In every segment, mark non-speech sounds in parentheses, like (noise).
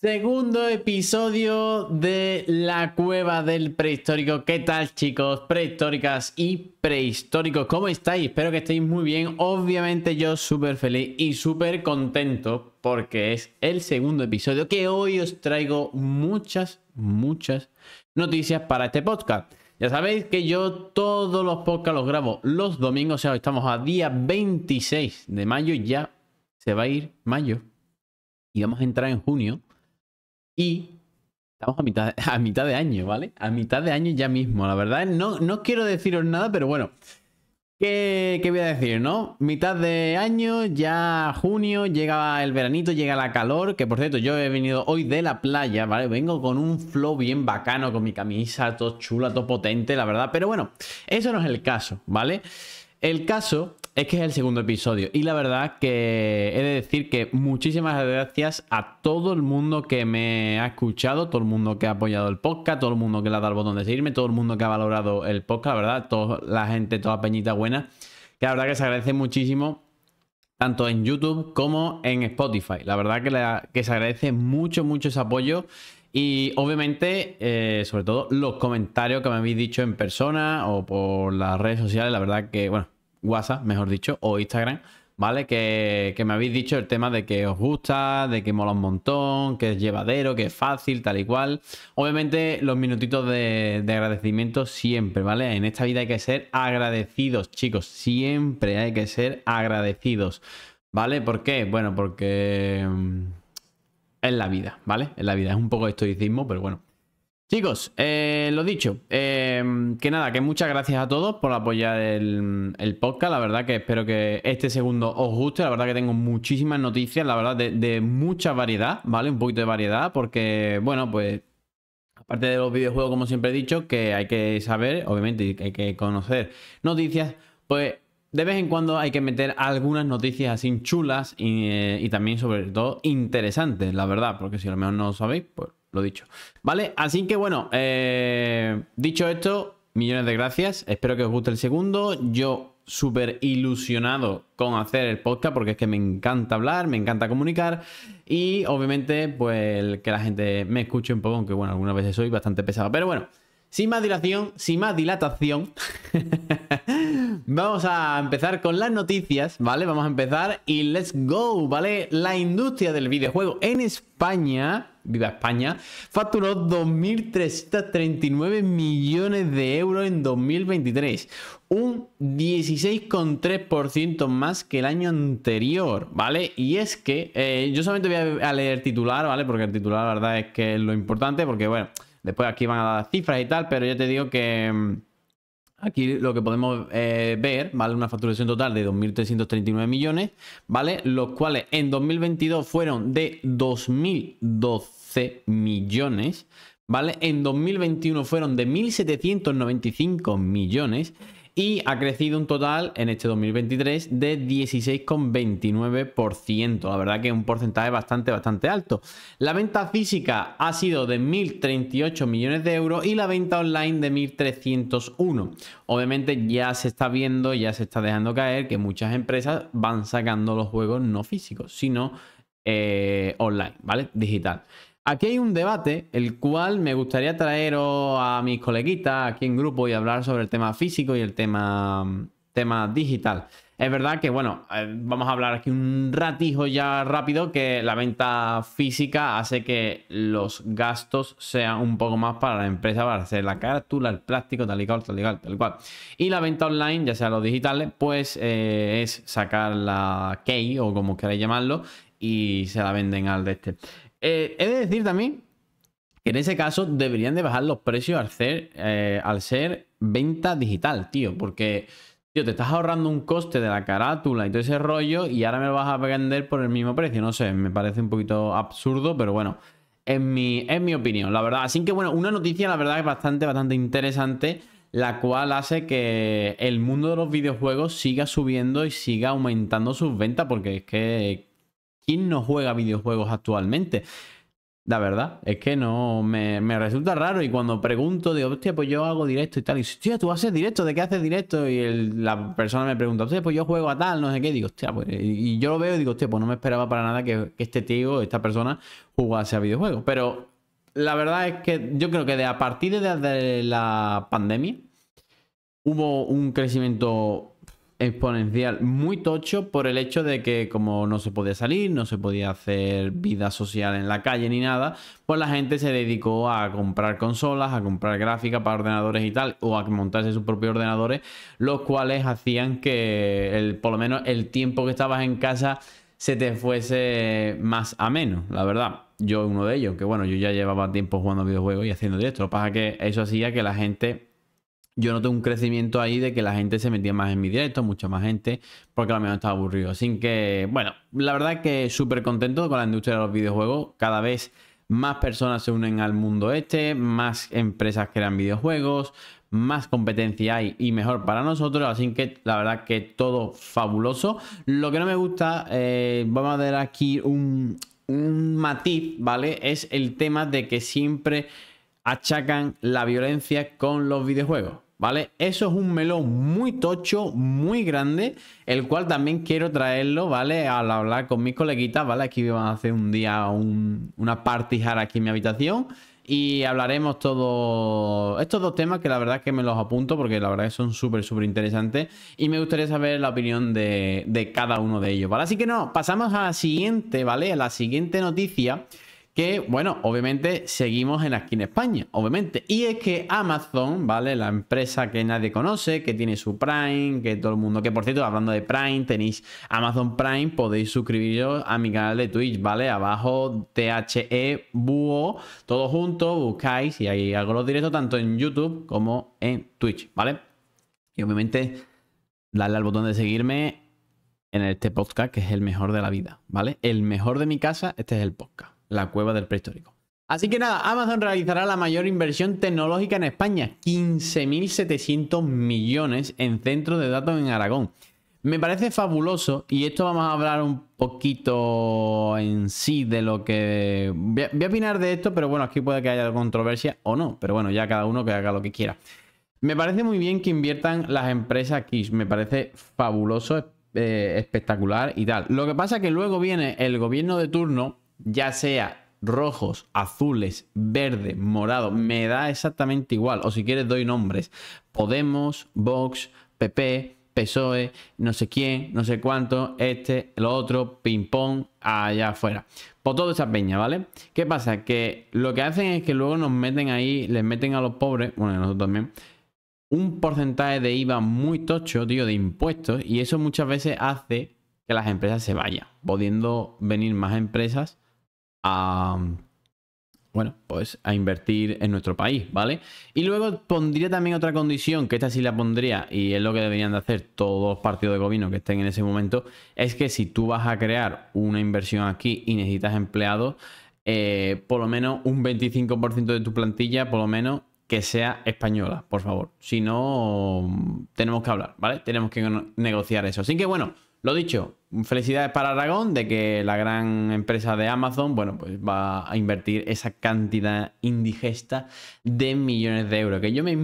Segundo episodio de la cueva del prehistórico. ¿Qué tal chicos? Prehistóricas y prehistóricos. ¿Cómo estáis? Espero que estéis muy bien. Obviamente yo súper feliz y súper contento porque es el segundo episodio que hoy os traigo muchas, muchas noticias para este podcast. Ya sabéis que yo todos los podcasts los grabo los domingos, o sea, estamos a día 26 de mayo, ya se va a ir mayo y vamos a entrar en junio. Y estamos (laughs) a mitad, de año, ¿vale? A mitad de año ya mismo, la verdad. No, no quiero deciros nada, pero bueno. ¿Qué, ¿Qué voy a decir, no? Mitad de año, ya junio, llega el veranito, llega la calor, que por cierto yo he venido hoy de la playa, ¿vale? Vengo con un flow bien bacano, con mi camisa, todo chula, todo potente, la verdad, pero bueno, eso no es el caso, ¿vale? El caso es que es el segundo episodio y la verdad que he de decir que muchísimas gracias a todo el mundo que me ha escuchado, todo el mundo que ha apoyado el podcast, todo el mundo que le ha dado el botón de seguirme, todo el mundo que ha valorado el podcast, la verdad, toda la gente, toda peñita buena, que la verdad que se agradece muchísimo tanto en YouTube como en Spotify. La verdad que, se agradece mucho, mucho ese apoyo. Y obviamente, eh, sobre todo, los comentarios que me habéis dicho en persona o por las redes sociales, la verdad que, bueno, WhatsApp, mejor dicho, o Instagram, ¿vale? Que, me habéis dicho el tema de que os gusta, de que mola un montón, que es llevadero, que es fácil, tal y cual. Obviamente los minutitos de, agradecimiento siempre, ¿vale? En esta vida hay que ser agradecidos, chicos, siempre hay que ser agradecidos, ¿vale? ¿Por qué? Bueno, porque... Mm, es la vida, ¿vale? Es la vida, es un poco de estoicismo, pero bueno. Chicos, eh, lo dicho, em, que nada, que muchas gracias a todos por apoyar el, podcast, la verdad que espero que este segundo os guste, la verdad que tengo muchísimas noticias, la verdad de, mucha variedad, ¿vale? Un poquito de variedad, porque bueno, pues aparte de los videojuegos, como siempre he dicho, que hay que saber, obviamente, hay que conocer noticias, pues de vez en cuando hay que meter algunas noticias así chulas y, eh, y también sobre todo interesantes, la verdad, porque si a lo mejor no lo sabéis, pues lo dicho. ¿Vale? Así que bueno, eh, dicho esto, millones de gracias. Espero que os guste el segundo. Yo súper ilusionado con hacer el podcast porque es que me encanta hablar, me encanta comunicar y obviamente pues que la gente me escuche un poco, aunque bueno, algunas veces soy bastante pesado. Pero bueno, sin más dilación, sin más dilatación, (laughs) vamos a empezar con las noticias, ¿vale? Vamos a empezar y let's go, ¿vale? La industria del videojuego en España viva España, facturó 2.339 millones de euros en 2023, un 16,3% más que el año anterior, ¿vale? Y es que eh, yo solamente voy a leer titular, ¿vale? Porque el titular la verdad es que es lo importante, porque bueno, después aquí van a dar cifras y tal, pero yo te digo que mm, Aquí lo que podemos eh, ver, ¿vale? Una facturación total de 2.339 millones, ¿vale? Los cuales en 2022 fueron de 2.012 millones, ¿vale? En 2021 fueron de 1.795 millones y ha crecido un total en este 2023 de 16,29%. La verdad que es un porcentaje bastante, bastante alto. La venta física ha sido de 1.038 millones de euros y la venta online de 1.301. Obviamente ya se está viendo, ya se está dejando caer que muchas empresas van sacando los juegos no físicos, sino eh, online, ¿vale? Digital. Aquí hay un debate, el cual me gustaría traer a mis coleguitas aquí en grupo y hablar sobre el tema físico y el tema, tema digital. Es verdad que, bueno, eh, vamos a hablar aquí un ratijo ya rápido que la venta física hace que los gastos sean un poco más para la empresa, para hacer la cartula el plástico, tal y cual, tal y cual, tal y cual. Y la venta online, ya sea los digitales, pues eh, es sacar la key o como queráis llamarlo y se la venden al de este. Eh, he de decir también que en ese caso deberían de bajar los precios eh, al ser, venta digital, tío, porque tío, te estás ahorrando un coste de la carátula y todo ese rollo y ahora me lo vas a vender por el mismo precio. No sé, me parece un poquito absurdo, pero bueno, es mi, es mi opinión, la verdad. Así que bueno, una noticia, la verdad, es bastante, bastante interesante la cual hace que el mundo de los videojuegos siga subiendo y siga aumentando sus ventas, porque es que ¿Quién no juega videojuegos actualmente? La verdad, es que no me, resulta raro. Y cuando pregunto, digo, hostia, pues yo hago directo y tal. Y dice, hostia, tú haces directo, ¿de qué haces directo? Y la persona me pregunta, hostia, pues yo juego a tal, no sé qué. digo, hostia, pues. Y yo lo veo y digo, hostia, pues no me esperaba para nada que, este tío, esta persona, jugase a videojuegos. Pero la verdad es que yo creo que de, a partir de la pandemia hubo un crecimiento exponencial muy tocho por el hecho de que como no se podía salir, no se podía hacer vida social en la calle ni nada, pues la gente se dedicó a comprar consolas, a comprar gráficas para ordenadores y tal, o a montarse sus propios ordenadores, los cuales hacían que el, por lo menos el tiempo que estabas en casa se te fuese más ameno, la verdad. Yo uno de ellos, que bueno, yo ya llevaba tiempo jugando videojuegos y haciendo directo, lo pasa que eso hacía que la gente yo noté un crecimiento ahí de que la gente se metía más en mi directo, mucha más gente, porque a lo mejor estaba aburrido. Así que, bueno, la verdad que súper contento con la industria de los videojuegos. Cada vez más personas se unen al mundo este, más empresas crean videojuegos, más competencia hay y mejor para nosotros. Así que la verdad que todo fabuloso. Lo que no me gusta, eh, vamos a ver aquí un matiz, ¿vale? Es el tema de que siempre achacan la violencia con los videojuegos. ¿vale? Eso es un melón muy tocho, muy grande, el cual también quiero traerlo, ¿vale? Al hablar con mis coleguitas, ¿vale? Aquí vamos a hacer un día una party aquí en mi habitación y hablaremos todos estos dos temas que la verdad es que me los apunto porque la verdad es que son súper, súper interesantes y me gustaría saber la opinión de, de cada uno de ellos, ¿vale? Así que no, pasamos a la siguiente, ¿vale? A la siguiente noticia que, bueno, obviamente seguimos en aquí en España, obviamente. Y es que Amazon, ¿vale? La empresa que nadie conoce, que tiene su Prime, que todo el mundo, que por cierto, hablando de Prime, tenéis Amazon Prime, podéis suscribiros a mi canal de Twitch, ¿vale? Abajo, THE, BUO. todo junto, buscáis y ahí hago los directos tanto en YouTube como en Twitch, ¿vale? Y obviamente, darle al botón de seguirme en este podcast, que es el mejor de la vida, ¿vale? El mejor de mi casa, este es el podcast la cueva del prehistórico. Así que nada, Amazon realizará la mayor inversión tecnológica en España, 15.700 millones en centros de datos en Aragón. Me parece fabuloso y esto vamos a hablar un poquito en sí de lo que... Voy a, opinar de esto, pero bueno, aquí puede que haya controversia o no, pero bueno, ya cada uno que haga lo que quiera. Me parece muy bien que inviertan las empresas aquí, me parece fabuloso, eh, espectacular y tal. Lo que pasa es que luego viene el gobierno de turno ya sea rojos, azules, verde, morado, me da exactamente igual. O si quieres doy nombres. Podemos, Vox, PP, PSOE, no sé quién, no sé cuánto, este, lo otro, ping pong, allá afuera. Por todas esa peña, ¿vale? ¿Qué pasa? Que lo que hacen es que luego nos meten ahí, les meten a los pobres, bueno, a nosotros también, un porcentaje de IVA muy tocho, tío, de impuestos, y eso muchas veces hace que las empresas se vayan, pudiendo venir más empresas bueno, pues a invertir en nuestro país, ¿vale? Y luego pondría también otra condición, que esta sí la pondría, y es lo que deberían de hacer todos los partidos de gobierno que estén en ese momento, es que si tú vas a crear una inversión aquí y necesitas empleados, eh, por lo menos un 25% de tu plantilla, por lo menos que sea española, por favor. Si no, tenemos que hablar, ¿vale? Tenemos que negociar eso. Así que bueno. Lo dicho, felicidades para Aragón de que la gran empresa de Amazon, bueno, pues va a invertir esa cantidad indigesta de millones de euros. Que yo me.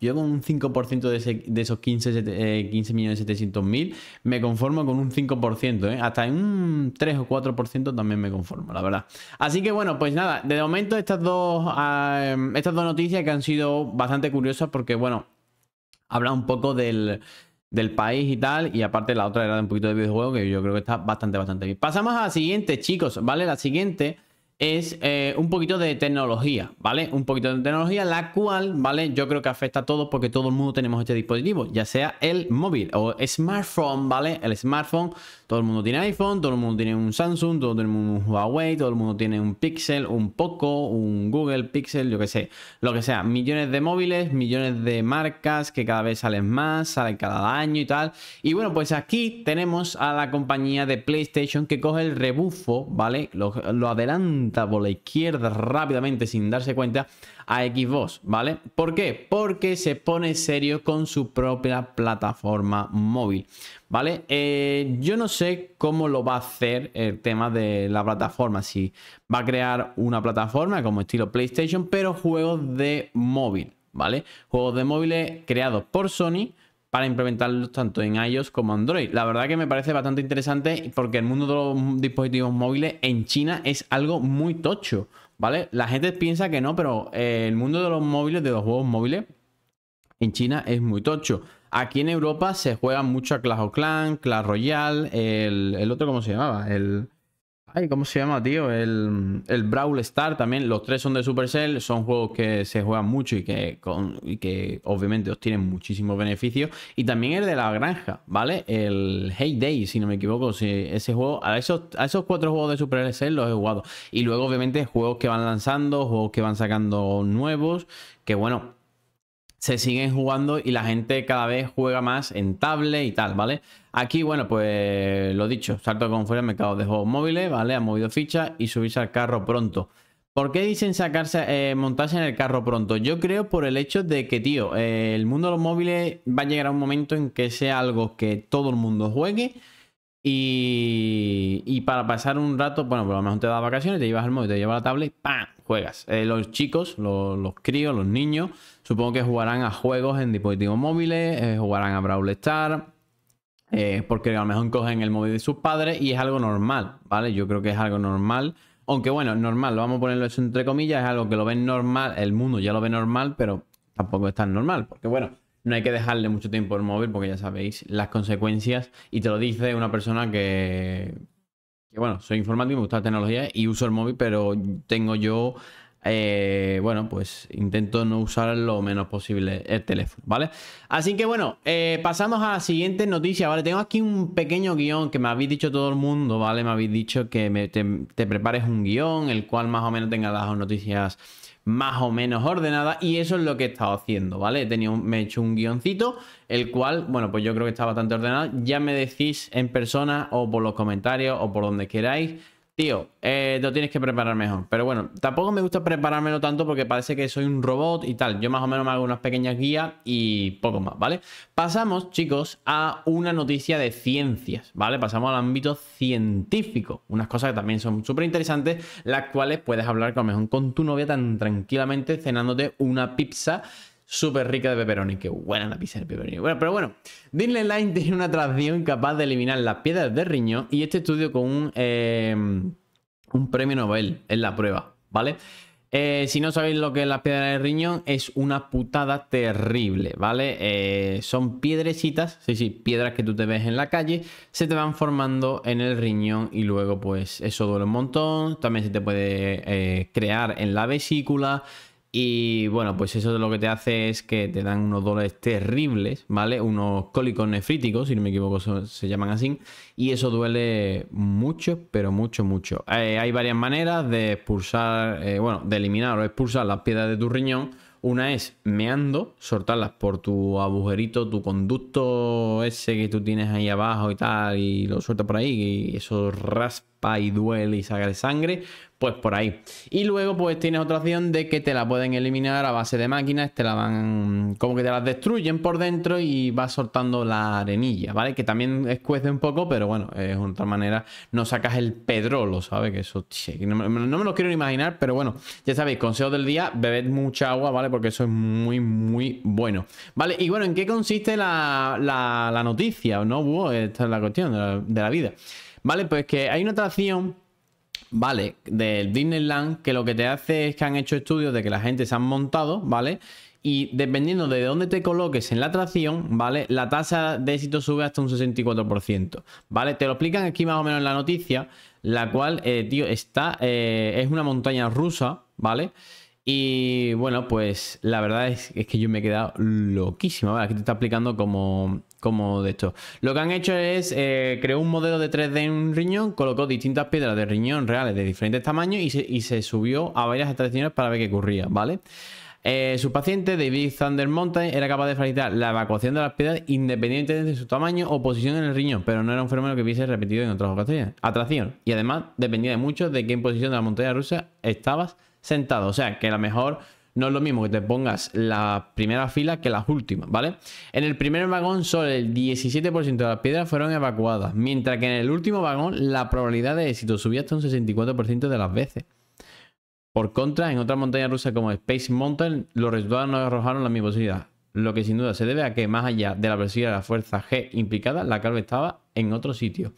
Yo con un 5% de, esos 15, eh, millones 700 mil me conformo con un 5%, ¿eh? hasta en un 3 o 4% también me conformo, la verdad. Así que bueno, pues nada, de momento estas dos, ah, estas dos noticias que han sido bastante curiosas porque, bueno, habla un poco del del país y tal. Y aparte la otra era de un poquito de videojuego que yo creo que está bastante, bastante bien. Pasamos a la siguiente, chicos, ¿vale? La siguiente es eh, un poquito de tecnología, ¿vale? Un poquito de tecnología, la cual, ¿vale? Yo creo que afecta a todos porque todo el mundo tenemos este dispositivo, ya sea el móvil o smartphone, ¿vale? El smartphone, todo el mundo tiene iPhone, todo el mundo tiene un Samsung, todo el mundo tiene un Huawei, todo el mundo tiene un Pixel, un Poco, un Google Pixel, yo que sé, lo que sea, millones de móviles, millones de marcas que cada vez salen más, salen cada año y tal. Y bueno, pues aquí tenemos a la compañía de PlayStation que coge el rebufo, ¿vale? Lo, lo adelanta por la izquierda rápidamente sin darse cuenta a Xbox, ¿vale? ¿Por qué? Porque se pone serio con su propia plataforma móvil, ¿vale? Eh, yo no sé cómo lo va a hacer el tema de la plataforma, si va a crear una plataforma como estilo PlayStation, pero juegos de móvil, ¿vale? Juegos de móviles creados por Sony para implementarlos tanto en iOS como Android. La verdad que me parece bastante interesante porque el mundo de los dispositivos móviles en China es algo muy tocho, ¿vale? La gente piensa que no, pero eh, el mundo de los móviles, de los juegos móviles, en China es muy tocho. Aquí en Europa se juega mucho a Clash of Clans, Clash Royale, el, el otro, ¿cómo se llamaba? El, Ay, ¿cómo se llama, tío? El, Brawl Star también. Los tres son de Supercell. Son juegos que se juegan mucho y que, con, y que obviamente tienen muchísimos beneficios. Y también el de la granja, ¿vale? El Day, si no me equivoco. ese juego, a esos, a esos cuatro juegos de Supercell los he jugado. Y luego, obviamente, juegos que van lanzando, juegos que van sacando nuevos. Que bueno, se siguen jugando y la gente cada vez juega más en tablet y tal, ¿vale? Aquí, bueno, pues lo dicho, salto con fuera el mercado de juegos móviles, ¿vale? Han movido ficha y subirse al carro pronto. ¿Por qué dicen sacarse, eh, montarse en el carro pronto? Yo creo por el hecho de que, tío, eh, el mundo de los móviles va a llegar a un momento en que sea algo que todo el mundo juegue. Y, para pasar un rato, bueno, por lo menos te das vacaciones, te llevas el móvil, te llevas la tablet, ¡pam! Juegas. Eh, los chicos, los, los críos, los niños Supongo que jugarán a juegos en dispositivos móviles, eh, jugarán a Brawl Star, eh, porque a lo mejor cogen el móvil de sus padres y es algo normal, ¿vale? Yo creo que es algo normal. Aunque bueno, normal, lo vamos a ponerlo eso entre comillas, es algo que lo ven normal, el mundo ya lo ve normal, pero tampoco es tan normal, porque bueno, no hay que dejarle mucho tiempo al móvil, porque ya sabéis las consecuencias, y te lo dice una persona que, que bueno, soy informático, me gusta la tecnología y uso el móvil, pero tengo yo eh, bueno, pues intento no usar lo menos posible el teléfono, ¿vale? Así que bueno, eh, pasamos a la siguiente noticia, ¿vale? Tengo aquí un pequeño guión que me habéis dicho todo el mundo, ¿vale? Me habéis dicho que me, te, prepares un guión, el cual más o menos tenga las noticias más o menos ordenadas, y eso es lo que he estado haciendo, ¿vale? He me he hecho un guioncito, el cual, bueno, pues yo creo que está bastante ordenado. Ya me decís en persona o por los comentarios o por donde queráis Tío, eh, lo tienes que preparar mejor. Pero bueno, tampoco me gusta preparármelo tanto porque parece que soy un robot y tal. Yo más o menos me hago unas pequeñas guías y poco más, ¿vale? Pasamos, chicos, a una noticia de ciencias, ¿vale? Pasamos al ámbito científico. Unas cosas que también son súper interesantes, las cuales puedes hablar con, con tu novia tan tranquilamente cenándote una pizza súper rica de pepperoni. Qué buena la pizza de pepperoni. Bueno, pero bueno, Disney Line (laughs) tiene una atracción capaz de eliminar las piedras de riñón y este estudio con un, eh, un premio Nobel en la prueba, ¿vale? Eh, si no sabéis lo que es la piedra de riñón, es una putada terrible, ¿vale? Eh, son piedrecitas, sí, sí, piedras que tú te ves en la calle, se te van formando en el riñón y luego pues eso duele un montón, también se te puede crear en la vesícula, y bueno, pues eso lo que te hace es que te dan unos dolores terribles, ¿vale? Unos cólicos nefríticos, si no me equivoco se llaman así. Y eso duele mucho, pero mucho, mucho. Eh, hay varias maneras de expulsar, eh, bueno, de eliminar o expulsar las piedras de tu riñón. Una es meando, soltarlas por tu agujerito, tu conducto ese que tú tienes ahí abajo y tal, y lo sueltas por ahí, y eso raspa y duele y saca de sangre pues por ahí. Y luego pues tienes otra opción de que te la pueden eliminar a base de máquinas, te la van como que te las destruyen por dentro y vas soltando la arenilla, ¿vale? Que también escuece un poco, pero bueno, es otra manera, no sacas el pedrolo, ¿sabes? Que eso, no, me lo quiero ni imaginar, pero bueno, ya sabéis, consejo del día, bebed mucha agua, ¿vale? Porque eso es muy, muy bueno, ¿vale? Y bueno, ¿en qué consiste la, la, la noticia? ¿No? esta es la cuestión de la, vida. Vale, pues que hay una atracción ¿vale? Del Disneyland, que lo que te hace es que han hecho estudios de que la gente se han montado, ¿vale? Y dependiendo de dónde te coloques en la atracción, ¿vale? La tasa de éxito sube hasta un 64%, ¿vale? Te lo explican aquí más o menos en la noticia, la cual, eh, tío, está, eh, es una montaña rusa, ¿vale? Y bueno, pues la verdad es, que yo me he quedado loquísimo. Aquí te está explicando como como de esto. Lo que han hecho es eh, creó un modelo de 3D en un riñón, colocó distintas piedras de riñón reales de diferentes tamaños y se, subió a varias atracciones para ver qué ocurría, ¿vale? Eh, su paciente, David Thunder Mountain, era capaz de facilitar la evacuación de las piedras independientemente de su tamaño o posición en el riñón, pero no era un fenómeno que hubiese repetido en otras ocasiones. Atracción. Y además dependía de mucho de qué posición de la montaña rusa estabas sentado. O sea, que a lo mejor no es lo mismo que te pongas la primera fila que las últimas, ¿vale? En el primer vagón solo el 17% de las piedras fueron evacuadas, mientras que en el último vagón la probabilidad de éxito subía hasta un 64% de las veces. Por contra, en otras montañas rusa como Space Mountain, los resultados no arrojaron la misma posibilidad, lo que sin duda se debe a que más allá de la velocidad de la fuerza G implicada, la calva estaba en otro sitio.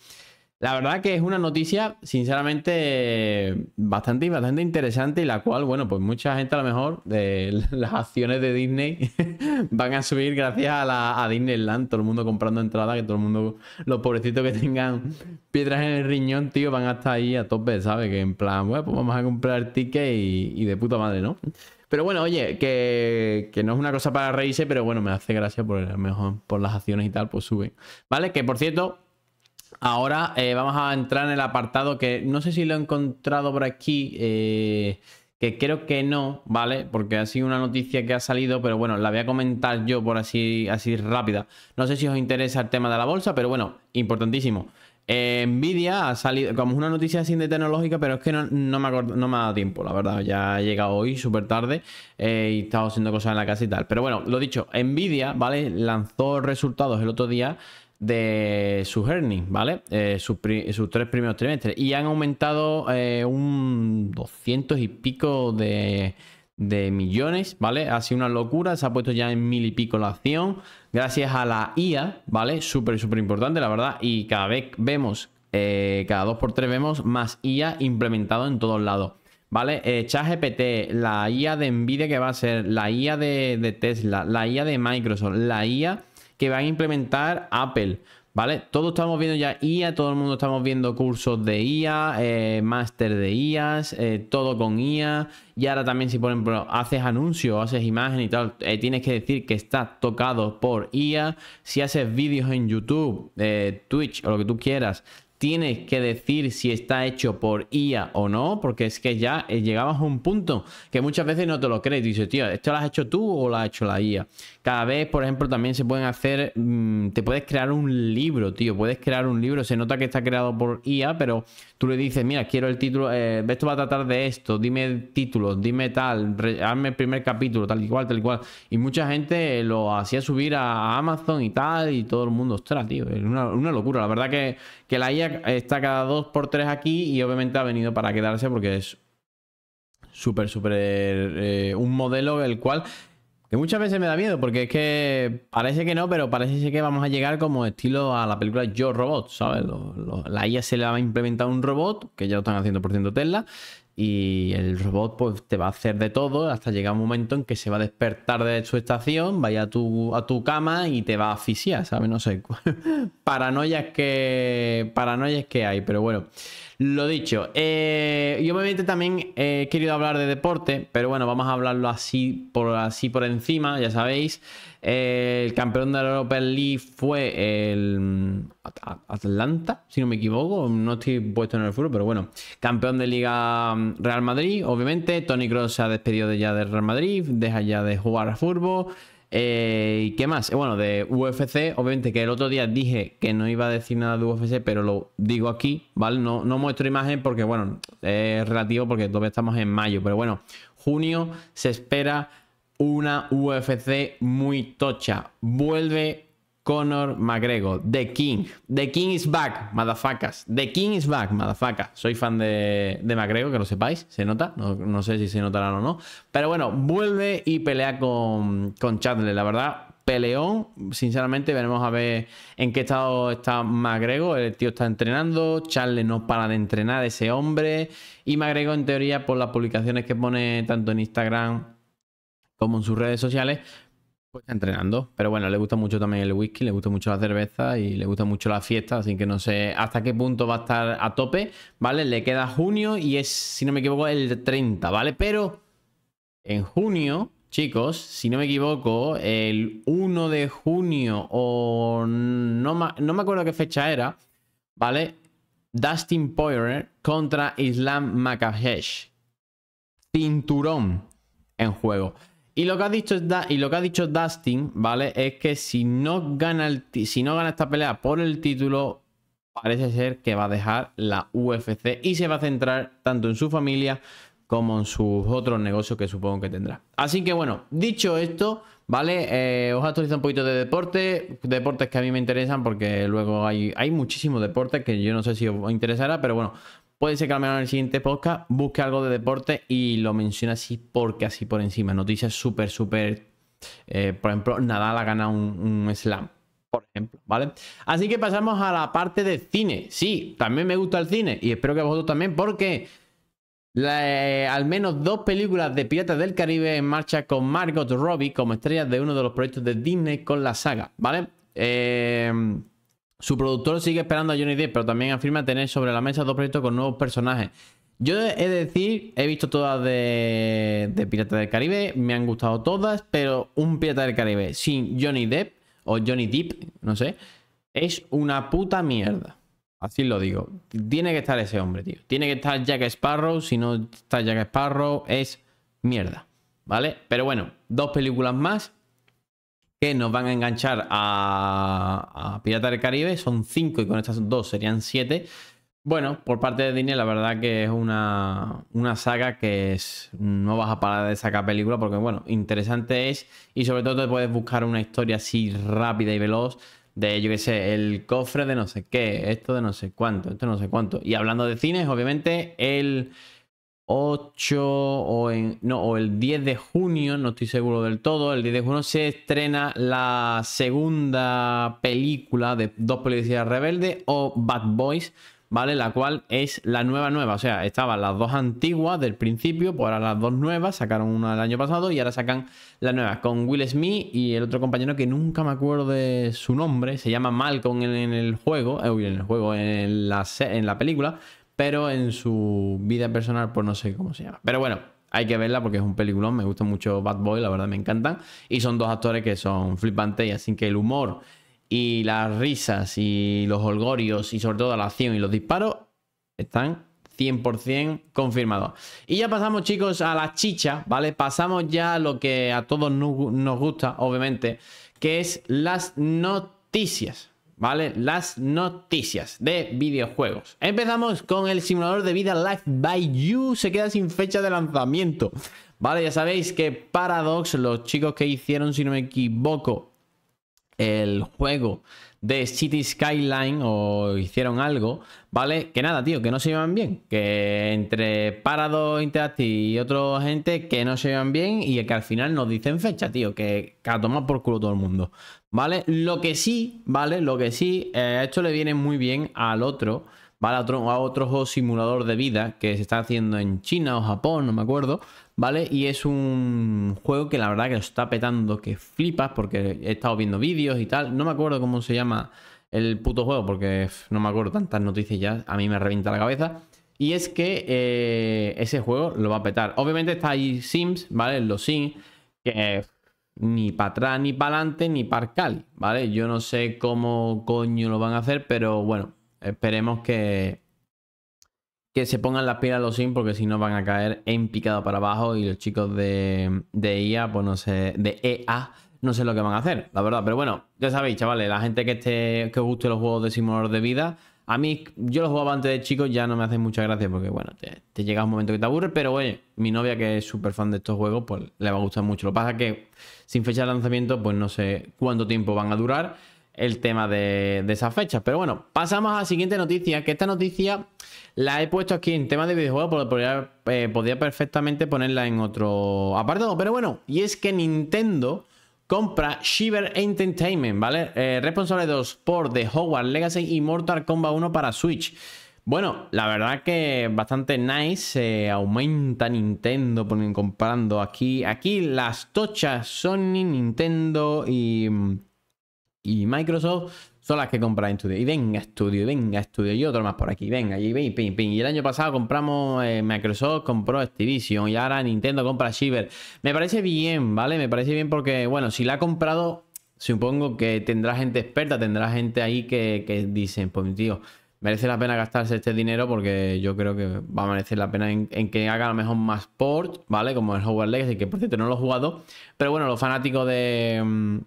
La verdad que es una noticia, sinceramente, bastante, bastante interesante y la cual, bueno, pues mucha gente a lo mejor de (laughs) las acciones de Disney (laughs) van a subir gracias a, la, Disneyland, todo el mundo comprando entradas, que todo el mundo, los pobrecitos que tengan piedras en el riñón, tío, van a estar ahí a tope, ¿sabes? Que en plan, bueno, pues vamos a comprar tickets y, de puta madre, ¿no? Pero bueno, oye, que, no es una cosa para reírse, pero bueno, me hace gracia por, mejor, por las acciones y tal, pues sube, ¿Vale? Que por cierto, Ahora eh, vamos a entrar en el apartado que no sé si lo he encontrado por aquí, eh, que creo que no, ¿vale? Porque ha sido una noticia que ha salido, pero bueno, la voy a comentar yo por así, rápida. No sé si os interesa el tema de la bolsa, pero bueno, importantísimo. Eh, Nvidia ha salido, como es una noticia así de tecnológica, pero es que no, me, acuerdo, no me ha dado tiempo, la verdad. Ya ha llegado hoy súper tarde eh, y he haciendo cosas en la casa y tal. Pero bueno, lo dicho, Nvidia, ¿vale? Lanzó resultados el otro día de su earnings, ¿vale? Eh, sus, tres primeros trimestres. Y han aumentado eh, un 200 y pico de, millones, ¿vale? Ha sido una locura, se ha puesto ya en mil y pico la acción, gracias a la IA, ¿vale? Súper, súper importante, la verdad. Y cada vez vemos, eh, cada dos por tres vemos más IA implementado en todos lados. ¿Vale? ChatGPT, la IA de Nvidia que va a ser, la IA de Tesla, la IA de Microsoft, la IA que van a implementar Apple. ¿Vale? Todos estamos viendo ya IA, todo el mundo estamos viendo cursos de IA, eh, máster de IAs, eh, todo con IA. Y ahora también si por ejemplo haces anuncios, haces imagen y tal, eh, tienes que decir que está tocado por IA. Si haces vídeos en YouTube, Twitch o lo que tú quieras, tienes que decir si está hecho por IA o no, porque es que ya eh, llegabas a un punto que muchas veces no te lo crees. Dices, tío, ¿esto lo has hecho tú o lo ha hecho la IA? Cada vez, por ejemplo, también se pueden hacer, mm, te puedes crear un libro, tío, puedes crear un libro. Se nota que está creado por IA, pero le dices, mira, quiero el título, eh, esto va a tratar de esto, dime título dime tal, hazme el primer capítulo, tal y cual, tal y cual. Y mucha gente lo hacía subir a Amazon y tal, y todo el mundo, ostras, tío, es una, locura. La verdad que, que la IA está cada dos por tres aquí y obviamente ha venido para quedarse porque es súper, súper eh, un modelo el cual muchas veces me da miedo, porque es que parece que no, pero parece que vamos a llegar como estilo a la película Yo Robot, ¿sabes? la IA se le va a implementar un robot, que ya lo están haciendo por ciento Tesla, y el robot pues te va a hacer de todo hasta llegar un momento en que se va a despertar de su estación, vaya a tu, a tu cama y te va a asfixiar, ¿sabes? No sé. (laughs) paranoias que. Paranoias que hay, pero bueno. Lo dicho, eh, yo obviamente también he querido hablar de deporte, pero bueno, vamos a hablarlo así por, así por encima, ya sabéis. el campeón de la Europa League fue el mm, Atlanta, si no me equivoco, no estoy puesto en el fútbol, pero bueno. Campeón de Liga mm, Real Madrid, obviamente. Tony Cross se ha despedido ya de Real Madrid, deja ya de jugar a fútbol. Eh, ¿Y qué más? Eh, bueno, de UFC, obviamente que el otro día dije que no iba a decir nada de UFC, pero lo digo aquí, ¿vale? No, no muestro imagen porque, bueno, es relativo porque todavía estamos en mayo, pero bueno, junio se espera una UFC muy tocha. Vuelve Conor McGregor, The King. The King is back, madafacas. The King is back, madafacas. Soy fan de, de McGregor, que lo sepáis, se nota. No, sé si se notará o no. Pero bueno, vuelve y pelea con, con La verdad, peleón. Sinceramente, veremos a ver en qué estado está McGregor. El tío está entrenando, Charles no para de entrenar ese hombre. Y McGregor, en teoría, por las publicaciones que pone tanto en Instagram como en sus redes sociales, está pues, entrenando. Pero bueno, le gusta mucho también el whisky, le gusta mucho la cerveza y le gusta mucho la fiesta. Así que no sé hasta qué punto va a estar a tope, ¿vale? Le queda junio y es, si no me equivoco, el 30, ¿vale? Pero en junio, chicos, si no me equivoco, el 1 de junio o no, no me acuerdo qué fecha era, ¿vale? Dustin Poirier contra Islam Makahesh. Cinturón en juego. Y lo que ha dicho, y lo que ha dicho Dustin, ¿vale? Es que si no, gana si no gana esta pelea por el título, parece ser que va a dejar la UFC y se va a centrar tanto en su familia como en sus otros negocios que supongo que tendrá. Así que bueno, dicho esto, ¿vale? Eh, os actualizo un poquito de deporte, deportes que a mí me interesan porque luego hay, hay muchísimos deportes que yo no sé si os interesará, pero bueno, Puede ser que al menos en el siguiente podcast busque algo de deporte y lo mencione así porque así por encima. Noticias súper, súper... Eh, por ejemplo, Nadal ha ganado un, slam por ejemplo, ¿vale? Así que pasamos a la parte de cine. Sí, también me gusta el cine y espero que a vosotros también porque eh, al menos dos películas de Piratas del Caribe en marcha con Margot Robbie como estrella de uno de los proyectos de Disney con la saga, ¿vale? Eh, su productor sigue esperando a Johnny Depp, pero también afirma tener sobre la mesa dos proyectos con nuevos personajes. Yo he de decir, he visto todas de, de del Caribe, me han gustado todas, pero un Pirata del Caribe sin Johnny Depp o Johnny Depp, no sé, es una puta mierda. Así lo digo. Tiene que estar ese hombre, tío. Tiene que estar Jack Sparrow. Si no está Jack Sparrow, es mierda. ¿Vale? Pero bueno, dos películas más nos van a enganchar a, Pirata del Caribe. Son 5 y con estas dos serían 7. Bueno, por parte de Disney, la verdad que es una, una saga que es, no vas a parar de sacar película porque, bueno, interesante es y sobre todo te puedes buscar una historia así rápida y veloz de, yo qué sé, el cofre de no sé qué, esto de no sé cuánto, esto no sé cuánto. Y hablando de cines, obviamente, el, 8 o, en, no, o el 10 de junio, no estoy seguro del todo, el 10 de junio se estrena la segunda película de Dos Policías Rebeldes o Bad Boys, ¿vale? La cual es la nueva nueva, o sea, estaban las dos antiguas del principio, pues ahora las dos nuevas, sacaron una el año pasado y ahora sacan la nueva con Will Smith y el otro compañero que nunca me acuerdo de su nombre, se llama Malcolm en, el juego, eh, en el juego, en la, en la película, pero en su vida personal, pues no sé cómo se llama. Pero bueno, hay que verla porque es un peliculón, me gusta mucho Bad Boy, la verdad me encantan. Y son dos actores que son flipantes, así que el humor y las risas y los holgorios y sobre todo la acción y los disparos están 100% confirmados. Y ya pasamos chicos a la chicha, ¿vale? Pasamos ya a lo que a todos nos gusta, obviamente, que es las noticias. ¿vale? Las noticias de videojuegos. Empezamos con el simulador de vida Life by You. Se queda sin fecha de lanzamiento. Vale, ya sabéis que Paradox, los chicos que hicieron, si no me equivoco, el juego de City Skyline o hicieron algo, ¿vale? Que nada, tío, que no se llevan bien. Que entre Parado Interactive y otra gente que no se llevan bien y que al final nos dicen fecha, tío, que, cada a por culo todo el mundo, ¿vale? Lo que sí, ¿vale? Lo que sí, eh, esto le viene muy bien al otro. A otro, a otro simulador de vida que se está haciendo en China o Japón, no me acuerdo, ¿vale? Y es un juego que la verdad que lo está petando, que flipas, porque he estado viendo vídeos y tal. No me acuerdo cómo se llama el puto juego, porque no me acuerdo tantas noticias ya, a mí me revienta la cabeza. Y es que eh, ese juego lo va a petar. Obviamente está ahí Sims, ¿vale? Los Sims, que ni para atrás, ni para adelante, ni para Cali, ¿vale? Yo no sé cómo coño lo van a hacer, pero bueno, esperemos que, que se pongan las pilas los sims, porque si no van a caer en picado para abajo y los chicos de, de IA, e pues no sé, de EA, no sé lo que van a hacer, la verdad. Pero bueno, ya sabéis, chavales, la gente que esté que guste los juegos de simulador de vida, a mí yo los jugaba antes de chicos, ya no me hacen mucha gracia porque bueno, te, llega un momento que te aburre, pero oye, mi novia que es súper fan de estos juegos, pues le va a gustar mucho. Lo que pasa es que sin fecha de lanzamiento, pues no sé cuánto tiempo van a durar el tema de, esas fechas. Pero bueno, pasamos a la siguiente noticia, que esta noticia la he puesto aquí en tema de videojuegos, porque podría, eh, perfectamente ponerla en otro apartado. Pero bueno, y es que Nintendo compra Shiver Entertainment, ¿vale? Eh, responsable de los por de Hogwarts Legacy y Mortal Kombat 1 para Switch. Bueno, la verdad que bastante nice. Se aumenta Nintendo ponen, comprando aquí. Aquí las tochas Sony, Nintendo y mm, y Microsoft son las que compran estudio Y venga estudio venga estudio y otro más por aquí, venga, y ping, ping, Y el año pasado compramos eh, Microsoft, compró Activision y ahora Nintendo compra Shiver. Me parece bien, ¿vale? Me parece bien porque, bueno, si la ha comprado, supongo que tendrá gente experta, tendrá gente ahí que, que dicen, pues tío, merece la pena gastarse este dinero porque yo creo que va a merecer la pena en, que haga a lo mejor más port, ¿vale? Como el Hogwarts Legacy, que por cierto no lo he jugado, pero bueno, los fanáticos de mm,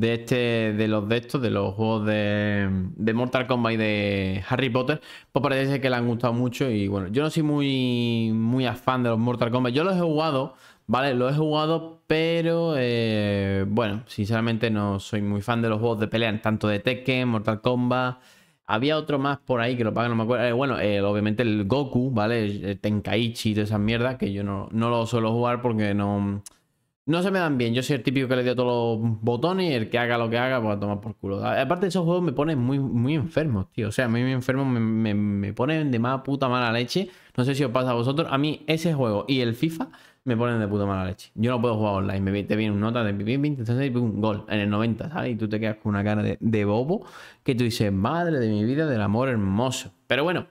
de este de los de estos de los juegos de, de Mortal Kombat y de Harry Potter pues parece que le han gustado mucho y bueno yo no soy muy muy afán de los Mortal Kombat yo los he jugado vale los he jugado pero eh, bueno sinceramente no soy muy fan de los juegos de pelea tanto de Tekken Mortal Kombat había otro más por ahí que lo pagan, no me acuerdo. Eh, bueno, eh, obviamente el Goku, ¿vale? Tenkaichi y todas esas mierdas que yo no, no lo suelo jugar porque no, no se me dan bien. Yo soy el típico que le dio todos los botones y el que haga lo que haga, pues a tomar por culo. Aparte, esos juegos me ponen muy, muy enfermos, tío. O sea, a mí me enfermo me, ponen de más puta mala leche. No sé si os pasa a vosotros. A mí, ese juego y el FIFA me ponen de puta mala leche. Yo no puedo jugar online. Me, te viene un nota de 26 un gol en el 90, ¿sabes? Y tú te quedas con una cara de, de, bobo que tú dices, madre de mi vida, del amor hermoso. Pero bueno,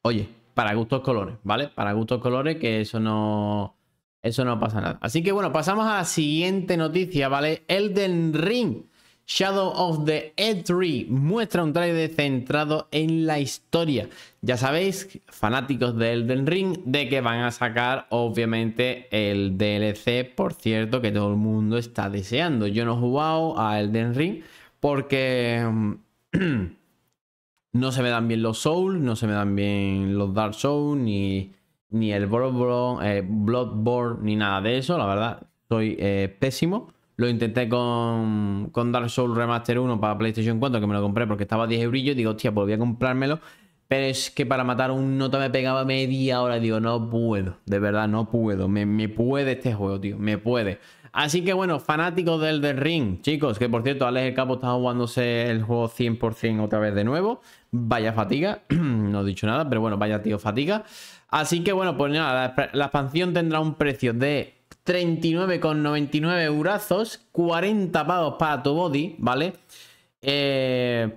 oye, para gustos colores, ¿vale? Para gustos colores, que eso no. Eso no pasa nada. Así que bueno, pasamos a la siguiente noticia, ¿vale? Elden Ring. Shadow of the E3 muestra un trailer centrado en la historia. Ya sabéis, fanáticos de Elden Ring, de que van a sacar obviamente el DLC, por cierto, que todo el mundo está deseando. Yo no he jugado a Elden Ring porque mm, (clears throat) no se me dan bien los Souls, no se me dan bien los Dark Souls, ni ni el eh, Bloodborne, ni nada de eso, la verdad, soy eh, pésimo. Lo intenté con, con Dark Souls Remaster 1 para PlayStation 4, que me lo compré porque estaba a 10 eurillos. Digo, hostia, pues voy a comprármelo. Pero es que para matar un nota me pegaba media hora. Digo, no puedo. De verdad, no puedo. Me, me, puede este juego, tío. Me puede. Así que bueno, fanáticos del The Ring, chicos. Que por cierto, Alex el Capo está jugándose el juego 100% otra vez de nuevo. Vaya fatiga. (clears throat) no he dicho nada, pero bueno, vaya tío, fatiga. Así que bueno, pues nada, la, expansión tendrá un precio de 39,99 euros, 40 pavos para tu body, ¿vale? Eh,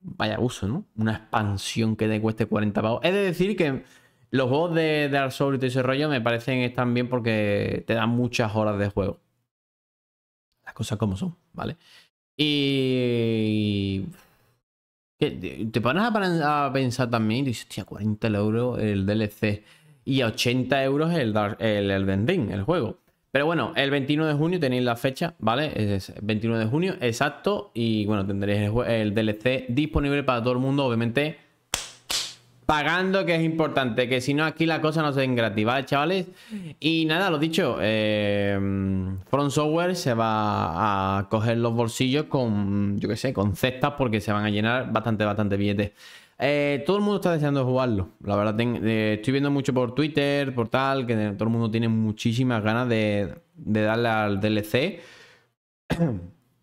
vaya uso, ¿no? Una expansión que te cueste 40 pavos. Es decir que los juegos de Dark Souls y todo ese rollo me parecen están bien porque te dan muchas horas de juego. Las cosas como son, ¿vale? Y te pones a pensar también y dices, hostia, 40 euros el DLC y a 80 euros el, Dendín, el el juego. Pero bueno, el 21 de junio tenéis la fecha, ¿vale? Es 21 de junio, exacto. Y bueno, tendréis el DLC disponible para todo el mundo, obviamente pagando, que es importante, que si no aquí la cosa no se gratis, chavales? Y nada, lo dicho, eh, Front Software se va a coger los bolsillos con, yo qué sé, con cestas porque se van a llenar bastante, bastante billetes. Eh, todo el mundo está deseando jugarlo. La verdad, eh, estoy viendo mucho por Twitter, por tal, que todo el mundo tiene muchísimas ganas de darle al DLC. (coughs)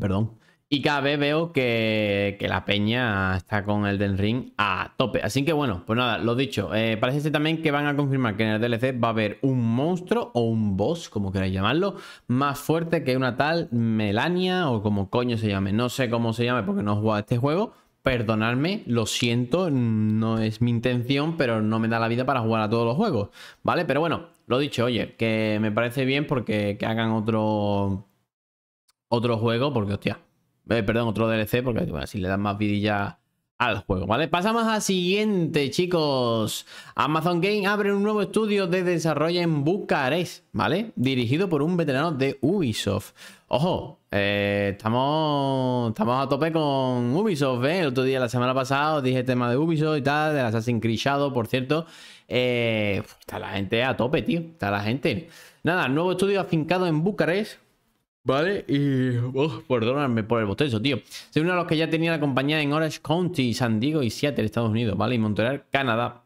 Perdón. Y cada vez veo que, la peña está con el Elden Ring a tope. Así que bueno, pues nada, lo dicho. Eh, parece también que van a confirmar que en el DLC va a haber un monstruo o un boss, como queráis llamarlo, más fuerte que una tal Melania o como coño se llame. No sé cómo se llame porque no he jugado a este juego. Perdonadme, lo siento, no es mi intención, pero no me da la vida para jugar a todos los juegos, ¿vale? Pero bueno, lo dicho, oye, que me parece bien porque que hagan otro, otro juego, porque hostia, eh, perdón, otro DLC, porque así le dan más vidilla al juego, ¿vale? Pasamos a siguiente, chicos. Amazon Game abre un nuevo estudio de desarrollo en Bucarest, ¿vale? Dirigido por un veterano de Ubisoft. Ojo, eh, estamos, estamos a tope con Ubisoft, ¿eh? El otro día, la semana pasada, os dije tema de Ubisoft y tal, de Assassin's Creed Shadow, por cierto. Eh, está la gente a tope, tío. Está la gente. Nada, nuevo estudio afincado en Bucarest, ¿Vale? Y. vos perdóname por el bostezo, tío. Soy uno de los que ya tenía la compañía en Orange County, San Diego y Seattle, Estados Unidos, ¿vale? Y Montreal, Canadá.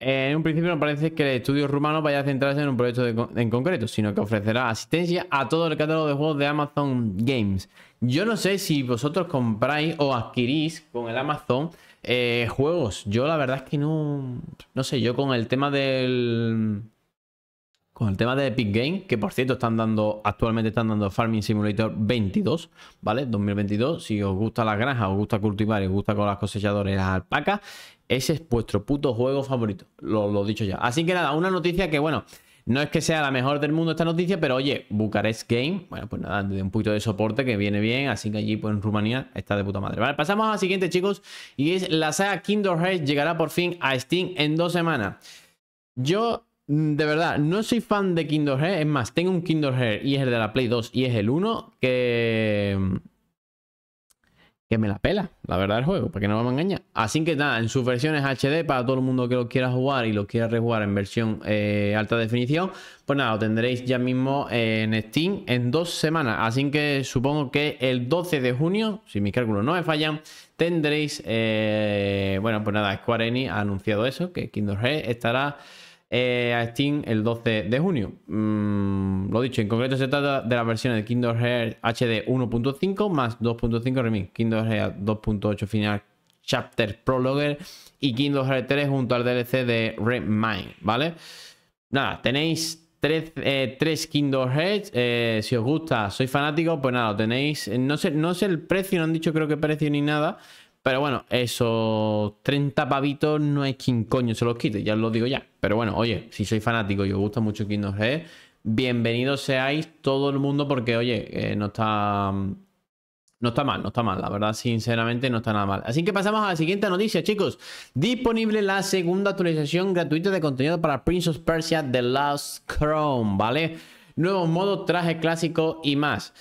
Eh, en un principio no parece que el estudio rumano vaya a centrarse en un proyecto en concreto, sino que ofrecerá asistencia a todo el catálogo de juegos de Amazon Games. Yo no sé si vosotros compráis o adquirís con el Amazon eh, juegos. Yo la verdad es que no. No sé, yo con el tema del con el tema de Epic Game, que por cierto están dando, actualmente están dando Farming Simulator 22, ¿vale? 2022. Si os gusta las granjas, os gusta cultivar, os gusta con las cosechadoras y las alpacas, ese es vuestro puto juego favorito. Lo, he dicho ya. Así que nada, una noticia que, bueno, no es que sea la mejor del mundo esta noticia, pero oye, Bucarest Game, bueno, pues nada, de un poquito de soporte que viene bien, así que allí pues en Rumanía está de puta madre. Vale, pasamos a la siguiente, chicos, y es la saga Kindle llegará por fin a Steam en dos semanas. Yo Mm, de verdad, no soy fan de Kindle Hearts. Es más, tengo un Kindle Hearts y es el de la Play 2 y es el 1 que... Que me la pela, la verdad, el juego, Porque no me engaña. Así que nada, en sus versiones HD, para todo el mundo que lo quiera jugar y lo quiera rejugar en versión eh, alta definición, pues nada, lo tendréis ya mismo eh, en Steam en dos semanas. Así que supongo que el 12 de junio, si mis cálculos no me fallan, tendréis. Eh, bueno, pues nada, Square Enix ha anunciado eso, que Kindle Hearts estará eh, a Steam el 12 de junio. Mm, lo dicho, en concreto se trata de las versión de Kingdom Hearts HD 1.5 más 2.5 Remix, Kingdom Hearts 2.8 Final Chapter Prologger y Kingdom Hearts 3 junto al DLC de Red ¿vale? Nada, tenéis 3 eh, Kingdom eh, si os gusta, sois fanático pues nada, tenéis. No sé, no sé el precio, no han dicho creo que precio ni nada. Pero bueno, esos 30 pavitos no es quien coño se los quite, ya lo digo ya. Pero bueno, oye, si soy fanático y os gusta mucho Kingdom Hearts, bienvenidos seáis todo el mundo porque, oye, eh, no está... Mm, no está mal, no está mal, la verdad, sinceramente no está nada mal. Así que pasamos a la siguiente noticia, chicos. Disponible la segunda actualización gratuita de contenido para Prince of Persia The Last Crown, ¿vale? Nuevos modos, traje clásico y más.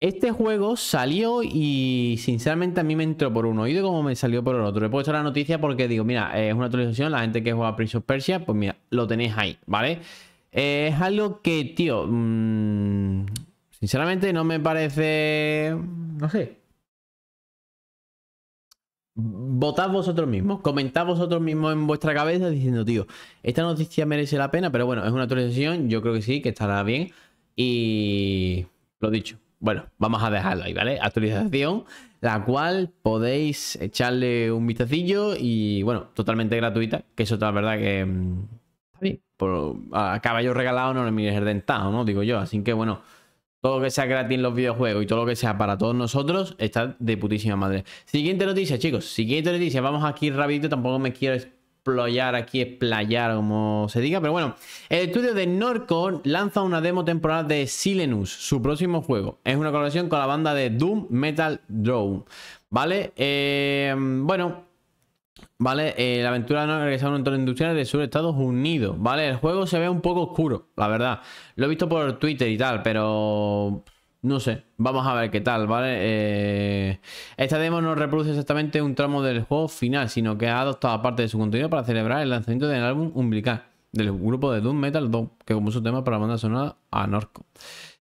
Este juego salió y sinceramente a mí me entró por un oído como me salió por el otro. He puesto la noticia porque digo, mira, es una actualización, la gente que juega Prince of Persia, pues mira, lo tenéis ahí, ¿vale? Eh, es algo que, tío, mm, sinceramente no me parece, no sé. Votad vosotros mismos, comentad vosotros mismos en vuestra cabeza diciendo, tío, esta noticia merece la pena, pero bueno, es una actualización, yo creo que sí, que estará bien y lo dicho bueno, vamos a dejarlo ahí, ¿vale? Actualización, la cual podéis echarle un vistacillo y, bueno, totalmente gratuita, que es otra verdad que... Mm, a caballo regalado no le mires el dentado, ¿no? Digo yo. Así que, bueno, todo lo que sea gratis en los videojuegos y todo lo que sea para todos nosotros está de putísima madre. Siguiente noticia, chicos. Siguiente noticia. Vamos aquí rapidito. Tampoco me quiero Playar aquí, explayar, como se diga. Pero bueno, el estudio de Norcon lanza una demo temporal de Silenus, su próximo juego. Es una colaboración con la banda de Doom Metal Drone. ¿Vale? Eh, bueno, ¿Vale? Eh, la aventura no regresa a un entorno industrial del sur de Estados Unidos, ¿vale? El juego se ve un poco oscuro, la verdad. Lo he visto por Twitter y tal, pero no sé, vamos a ver qué tal, ¿vale? Eh, esta demo no reproduce exactamente un tramo del juego final, sino que ha adoptado parte de su contenido para celebrar el lanzamiento del álbum Umbilical, del grupo de Doom Metal 2, que como su tema para la banda sonora a Norco.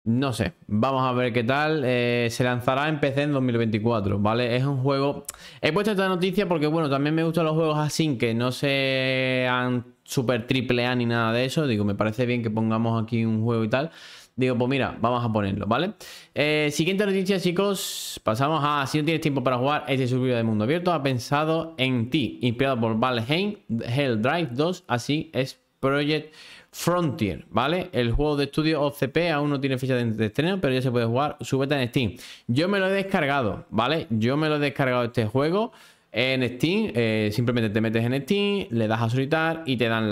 No sé, vamos a ver qué tal. Eh, se lanzará en PC en 2024, ¿vale? Es un juego... He puesto esta noticia porque, bueno, también me gustan los juegos así, que no sean super triple A ni nada de eso. Digo, me parece bien que pongamos aquí un juego y tal. Digo, pues mira, vamos a ponerlo, ¿vale? Eh, siguiente noticia, chicos. Pasamos a si no tienes tiempo para jugar, este subido de mundo abierto ha pensado en ti. Inspirado por Valheim, Hell Drive 2, así es Project Frontier, ¿vale? El juego de estudio OCP aún no tiene fecha de estreno, pero ya se puede jugar. Súbete en Steam. Yo me lo he descargado, ¿vale? Yo me lo he descargado este juego. En Steam, eh, simplemente te metes en Steam, le das a solitar y te dan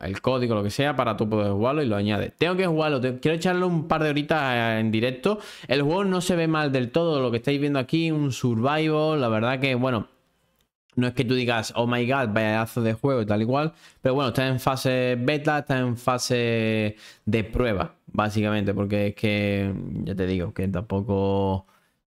el código, lo que sea, para tú poder jugarlo y lo añades. Tengo que jugarlo, quiero echarle un par de horitas eh, en directo. El juego no se ve mal del todo, lo que estáis viendo aquí, un survival, la verdad que, bueno, no es que tú digas, oh my god, pedazo de juego y tal y cual, pero bueno, está en fase beta, está en fase de prueba, básicamente, porque es que, ya te digo, que tampoco...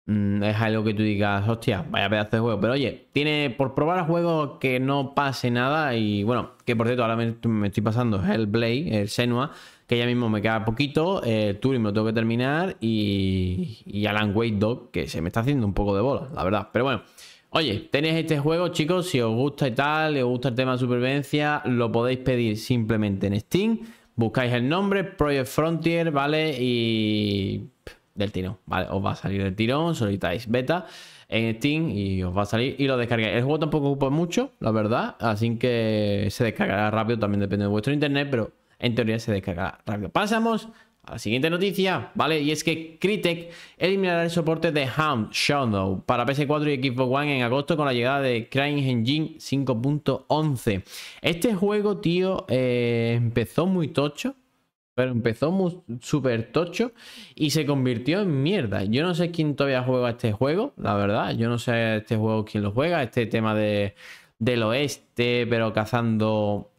Mm, es algo que tú digas, hostia, vaya pedazo de juego. Pero oye, tiene por probar a juegos que no pase nada. Y bueno, que por cierto, ahora me, estoy pasando el Blade, el Senua, que ya mismo me queda poquito. el Turing me lo tengo que terminar. Y, y Alan Wake Dog, que se me está haciendo un poco de bola, la verdad. Pero bueno. Oye, tenéis este juego, chicos, si os gusta y tal, y os gusta el tema de supervivencia, lo podéis pedir simplemente en Steam. Buscáis el nombre, Project Frontier, ¿vale? Y del tirón, ¿vale? Os va a salir el tirón, solicitáis beta en Steam y os va a salir y lo descarguéis. El juego tampoco ocupa mucho, la verdad, así que se descargará rápido, también depende de vuestro internet, pero en teoría se descargará rápido. Pasamos a la siguiente noticia, ¿vale? Y es que Crytek eliminará el soporte de Hound Shadow para PS4 y Xbox One en agosto con la llegada de CryEngine Engine 5.11. Este juego, tío, eh, empezó muy tocho. Pero empezó súper tocho y se convirtió en mierda. Yo no sé quién todavía juega este juego, la verdad. Yo no sé este juego quién lo juega. Este tema de, del oeste, pero cazando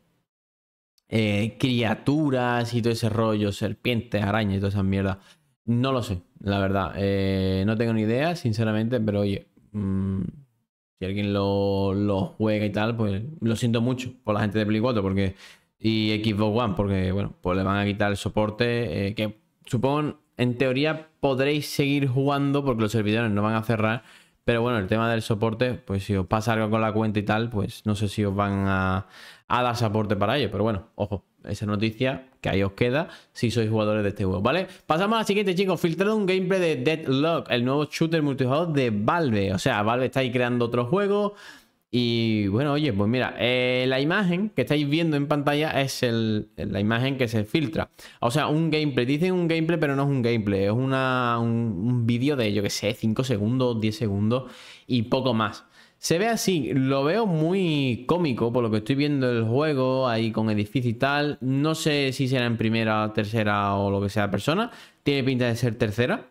eh, criaturas y todo ese rollo, serpientes, arañas y todas esas mierdas. No lo sé, la verdad. Eh, no tengo ni idea, sinceramente, pero oye, mm, si alguien lo, lo, juega y tal, pues lo siento mucho por la gente de Play 4, porque y Xbox One, porque bueno, pues le van a quitar el soporte eh, que supongo en teoría podréis seguir jugando porque los servidores no van a cerrar, pero bueno, el tema del soporte, pues si os pasa algo con la cuenta y tal, pues no sé si os van a, dar soporte para ello, pero bueno, ojo, esa noticia que ahí os queda si sois jugadores de este juego, ¿vale? Pasamos a la siguiente, chicos. Filtrado un gameplay de Deadlock, el nuevo shooter multijugador de Valve. O sea, Valve está ahí creando otro juego. Y bueno, oye, pues mira, eh, la imagen que estáis viendo en pantalla es la imagen que se filtra. O sea, un gameplay. Dicen un gameplay, pero no es un gameplay. Es una, un, vídeo de, yo qué sé, 5 segundos, 10 segundos y poco más. Se ve así, lo veo muy cómico por lo que estoy viendo el juego, ahí con edificio y tal. No sé si será en primera, tercera o lo que sea persona. Tiene pinta de ser tercera.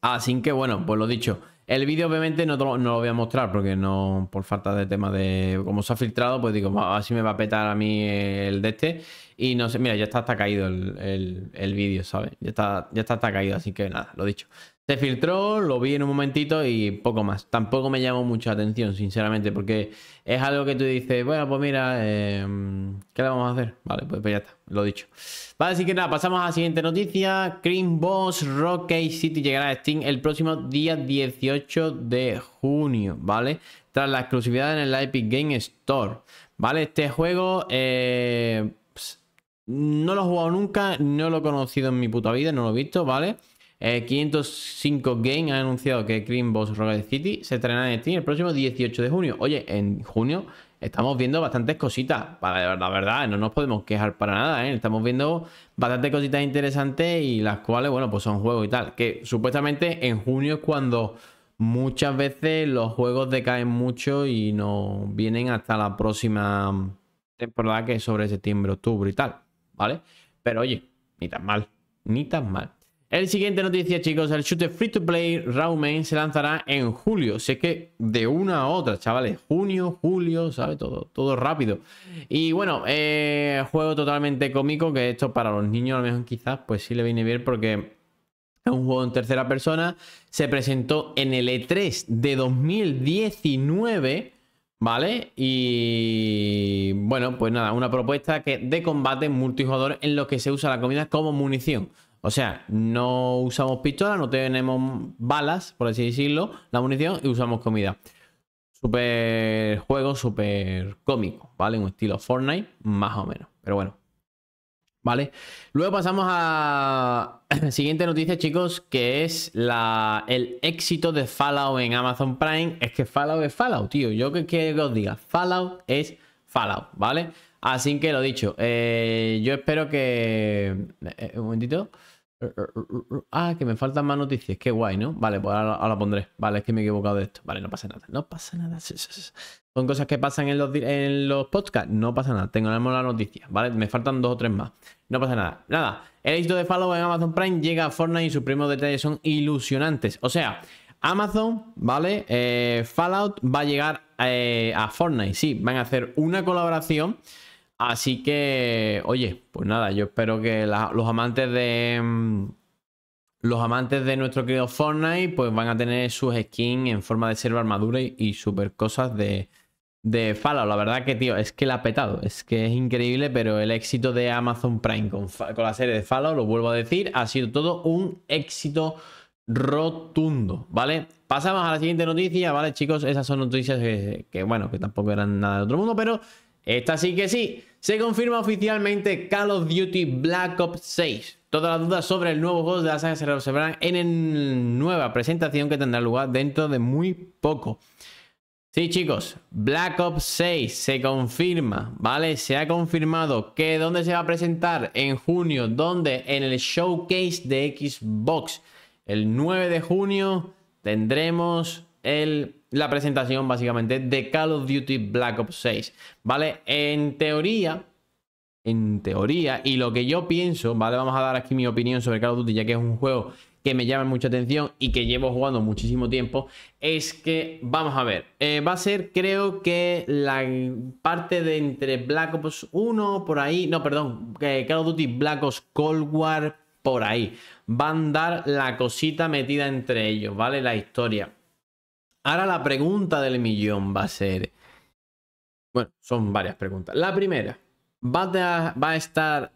Así ah, que bueno, pues lo dicho. El vídeo obviamente no, no, lo voy a mostrar porque no, por falta de tema de cómo se ha filtrado, pues digo, así me va a petar a mí el de este. Y no sé, mira, ya está hasta caído el, vídeo, ¿sabes? Ya está, ya está hasta caído, así que nada, lo dicho. Se filtró, lo vi en un momentito y poco más. Tampoco me llamó mucha atención, sinceramente, porque es algo que tú dices, bueno, pues mira, em, ¿qué le vamos a hacer? Vale, pues, pues, ya está, lo dicho. Vale, así que nada, pasamos a la siguiente noticia. Cream Boss Rock City llegará a Steam el próximo día 18 de junio, ¿vale? Tras la exclusividad en el Epic Game Store, ¿vale? Este juego... Eh, no lo he jugado nunca, no lo he conocido en mi puta vida, no lo he visto, ¿vale? 505 Game ha anunciado que Cream Boss Rocket City se estrenará en Steam el próximo 18 de junio. Oye, en junio estamos viendo bastantes cositas. Para la verdad, no nos podemos quejar para nada. ¿eh? Estamos viendo bastantes cositas interesantes y las cuales, bueno, pues son juegos y tal. Que supuestamente en junio es cuando muchas veces los juegos decaen mucho y no vienen hasta la próxima temporada que es sobre septiembre, octubre y tal. ¿Vale? Pero oye, ni tan mal. Ni tan mal. El siguiente noticia, chicos, el shooter free to play Raumen se lanzará en julio. Si es que de una a otra, chavales. Junio, julio, ¿sabes? Todo, todo rápido. Y bueno, eh, juego totalmente cómico, que esto para los niños a lo mejor quizás pues sí le viene bien porque es un juego en tercera persona. Se presentó en el E3 de 2019. ¿Vale? Y bueno, pues nada, una propuesta que, de combate multijugador en lo que se usa la comida como munición. O sea, no usamos pistola, no tenemos balas, por así decirlo, la munición y usamos comida. Super juego, super cómico, ¿vale? Un estilo Fortnite, más o menos, pero bueno. ¿Vale? Luego pasamos a la (clears throat) siguiente noticia, chicos, que es el éxito de Fallout en Amazon Prime. Es que Fallout es Fallout, tío. Yo que quiero que os diga, Fallout es Fallout, ¿vale? Así que lo dicho, eh, yo espero que... Eh, un momentito. Ah, que me faltan más noticias. Qué guay, ¿no? Vale, pues ahora, la pondré. Vale, es que me he equivocado de esto. Vale, no pasa nada. No pasa nada. Son cosas que pasan en los, podcasts. No pasa nada. Tengo la noticia. Vale, me faltan dos o tres más. No pasa nada. Nada. El éxito de Fallout en Amazon Prime llega a Fortnite y sus primeros detalles son ilusionantes. O sea, Amazon, ¿vale? Eh, Fallout va a llegar eh, a Fortnite. Sí, van a hacer una colaboración. Así que, oye, pues nada, yo espero que los amantes de. Mm, los amantes de nuestro querido Fortnite, pues van a tener sus skins en forma de ser armadura y, super cosas de, de Fallout. La verdad que, tío, es que la ha petado. Es que es increíble, pero el éxito de Amazon Prime con, la serie de Fallout, lo vuelvo a decir, ha sido todo un éxito rotundo, ¿vale? Pasamos a la siguiente noticia, ¿vale, chicos? Esas son noticias que bueno, que tampoco eran nada de otro mundo, pero esta sí que sí. Se confirma oficialmente Call of Duty Black Ops 6. Todas las dudas sobre el nuevo juego de la saga se resolverán en la nueva presentación que tendrá lugar dentro de muy poco. Sí, chicos, Black Ops 6 se confirma, ¿vale? Se ha confirmado que dónde se va a presentar en junio, ¿dónde? En el showcase de Xbox. El 9 de junio tendremos el la presentación básicamente de Call of Duty Black Ops 6, ¿vale? En teoría, en teoría, y lo que yo pienso, ¿vale? Vamos a dar aquí mi opinión sobre Call of Duty, ya que es un juego que me llama mucha atención y que llevo jugando muchísimo tiempo, es que, vamos a ver, eh, va a ser creo que la parte de entre Black Ops 1, por ahí, no, perdón, Call of Duty Black Ops Cold War, por ahí. Van a dar la cosita metida entre ellos, ¿vale? La historia. Ahora la pregunta del millón va a ser... Bueno, son varias preguntas. La primera, ¿va a, estar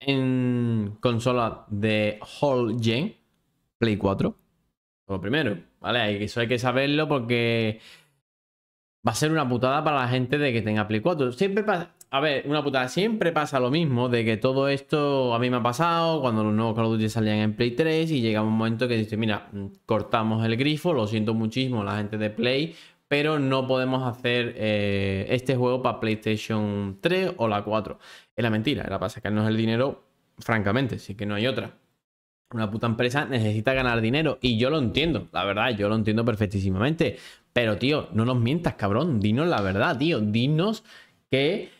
en consola de Hall Gen, Play 4? Lo primero, ¿vale? Eso hay que saberlo porque va a ser una putada para la gente de que tenga Play 4. Siempre pasa a ver, una putada. Siempre pasa lo mismo de que todo esto a mí me ha pasado cuando los nuevos Call of Duty salían en Play 3 y llega un momento que dice, mira, cortamos el grifo, lo siento muchísimo la gente de Play, pero no podemos hacer eh, este juego para PlayStation 3 o la 4. Es la mentira, era para sacarnos el dinero, francamente, sí que no hay otra. Una puta empresa necesita ganar dinero y yo lo entiendo, la verdad, yo lo entiendo perfectísimamente. Pero tío, no nos mientas, cabrón, dinos la verdad, tío, dinos que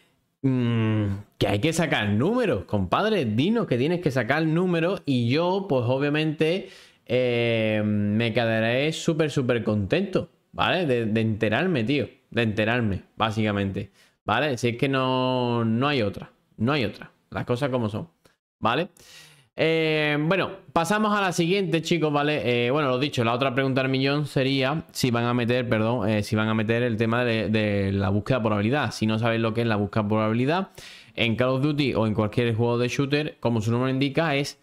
Mm, que hay que sacar números, compadre. Dinos que tienes que sacar números. Y yo, pues obviamente, eh, me quedaré súper, súper contento, ¿vale? De, enterarme, tío. De enterarme, básicamente. ¿Vale? Si es que no, no hay otra. No hay otra. Las cosas como son. ¿Vale? Eh, bueno, pasamos a la siguiente, chicos, ¿vale? Eh, bueno, lo dicho, la otra pregunta del millón sería si van a meter, perdón, eh, si van a meter el tema de, la búsqueda por habilidad. Si no sabéis lo que es la búsqueda por habilidad, en Call of Duty o en cualquier juego de shooter, como su nombre indica, es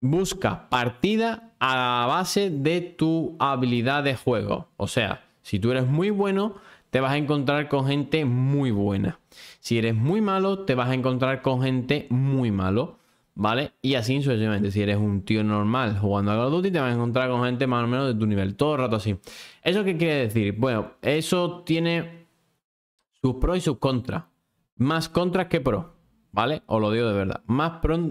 busca partida a la base de tu habilidad de juego. O sea, si tú eres muy bueno, te vas a encontrar con gente muy buena. Si eres muy malo, te vas a encontrar con gente muy malo. ¿Vale? Y así sucesivamente. Si eres un tío normal jugando a Call Duty, te vas a encontrar con gente más o menos de tu nivel. Todo el rato así. ¿Eso qué quiere decir? Bueno, eso tiene sus pros y sus contras. Más contras que pros. ¿Vale? Os lo digo de verdad. Más pro (clears throat)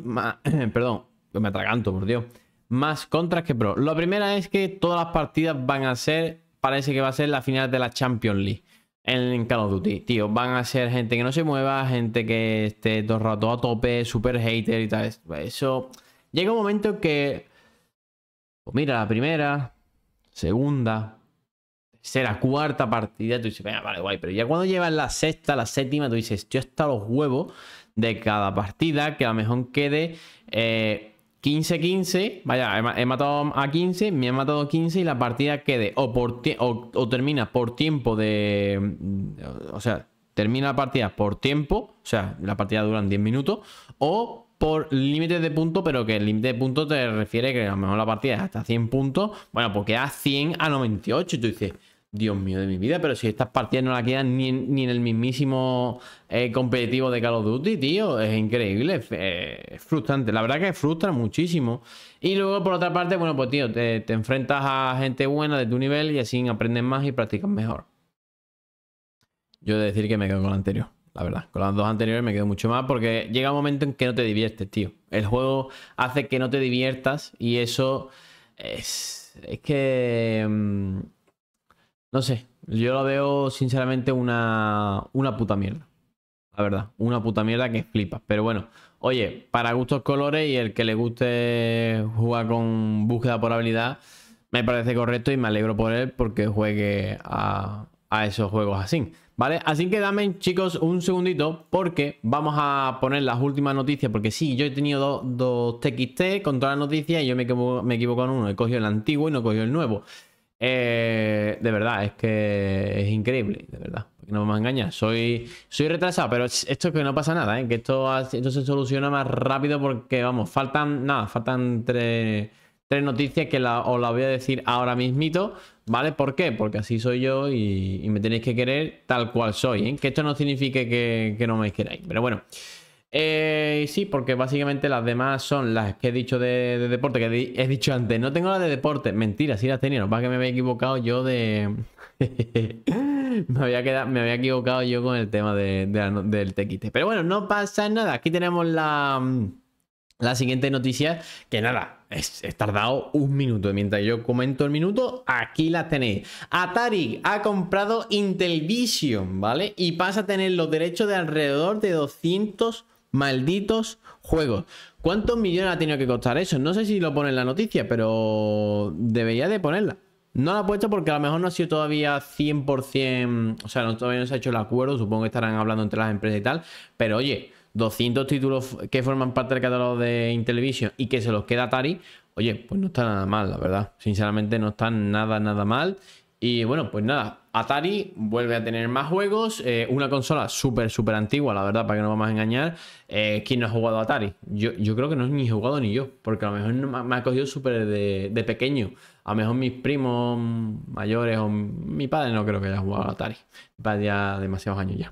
perdón, me atraganto, por Dios. Más contras que pros. lo primero es que todas las partidas van a ser. Parece que va a ser la final de la Champions League en Call of Duty, tío. Van a ser gente que no se mueva, gente que esté todo el rato a tope, super hater y tal. Pues, eso. Llega un momento que. Pues mira, la primera, segunda, tercera, cuarta partida, tú dices, venga, vale, guay. Pero ya cuando llevas la sexta, la séptima, tú dices, yo hasta los huevos de cada partida, que a lo mejor quede. Eh, 15-15, vaya, he, matado a 15, me han matado 15 y la partida quede o, o, termina por tiempo de... Mm, o sea, termina la partida por tiempo, o sea, la partida dura 10 minutos, o por límite de punto, pero que el límite de punto te refiere que a lo mejor la partida es hasta 100 puntos, bueno, pues queda 100 a 98, Y tú dices, Dios mío de mi vida, pero si estas partidas no las quedan ni, en el mismísimo eh, competitivo de Call of Duty, tío, es increíble, es, frustrante, la verdad que frustra muchísimo. Y luego por otra parte, bueno, pues tío, te, enfrentas a gente buena de tu nivel y así aprendes más y practicas mejor. Yo he de decir que me quedo con la anterior, la verdad. Con las dos anteriores me quedo mucho más porque llega un momento en que no te diviertes, tío. El juego hace que no te diviertas y eso es, es que... Mm, no sé, yo lo veo sinceramente una, una puta mierda. La verdad, una puta mierda que flipa. Pero bueno, oye, para gustos colores y el que le guste jugar con búsqueda por habilidad, me parece correcto y me alegro por él porque juegue a, esos juegos así. ¿Vale? Así que dame, chicos, un segundito porque vamos a poner las últimas noticias. Porque sí, yo he tenido dos, TXT con todas las noticias y yo me, equivoco, me equivoco en uno. He cogido el antiguo y no he el nuevo. Eh, de verdad, es que es increíble, de verdad. no me engañes Soy, soy retrasado, pero esto es que no pasa nada, ¿eh? Que esto, entonces se soluciona más rápido porque, vamos, faltan, nada, faltan tres, tres noticias que os las voy a decir ahora mismito, ¿vale? ¿Por qué? Porque así soy yo y, me tenéis que querer tal cual soy, ¿eh? Que esto no signifique que no me queráis, pero bueno. Eh, sí, porque básicamente las demás son las que he dicho de, deporte, que he dicho antes. No tengo las de deporte. Mentira, sí las tenía. No pasa que me había equivocado yo de. (laughs) me, había quedado, me había equivocado yo con el tema del TXT. Pero bueno, no pasa nada. Aquí tenemos la. Mm, la siguiente noticia, que nada, es, tardado un minuto. Mientras yo comento el minuto, aquí las tenéis. Atari ha comprado Intellivision, ¿vale? Y pasa a tener los derechos de alrededor de 200 malditos juegos. ¿Cuántos millones ha tenido que costar eso? No sé si lo pone en la noticia, pero debería de ponerla. No la ha puesto porque a lo mejor no ha sido todavía 100%, o sea, no, todavía no se ha hecho el acuerdo, supongo que estarán hablando entre las empresas y tal, pero oye, 200 títulos que forman parte del catálogo de Intellivision y que se los queda Atari, oye, pues no está nada mal, la verdad. Sinceramente no está nada, nada mal. Y bueno, pues nada, Atari vuelve a tener más juegos, eh, una consola súper, súper antigua, la verdad, para que no vamos a engañar. Eh, ¿Quién no ha jugado Atari? Yo, creo que no he jugado ni yo, porque a lo mejor me ha cogido súper de, pequeño. A lo mejor mis primos mayores o mi padre no creo que haya jugado Atari. Mi padre ya demasiados años ya.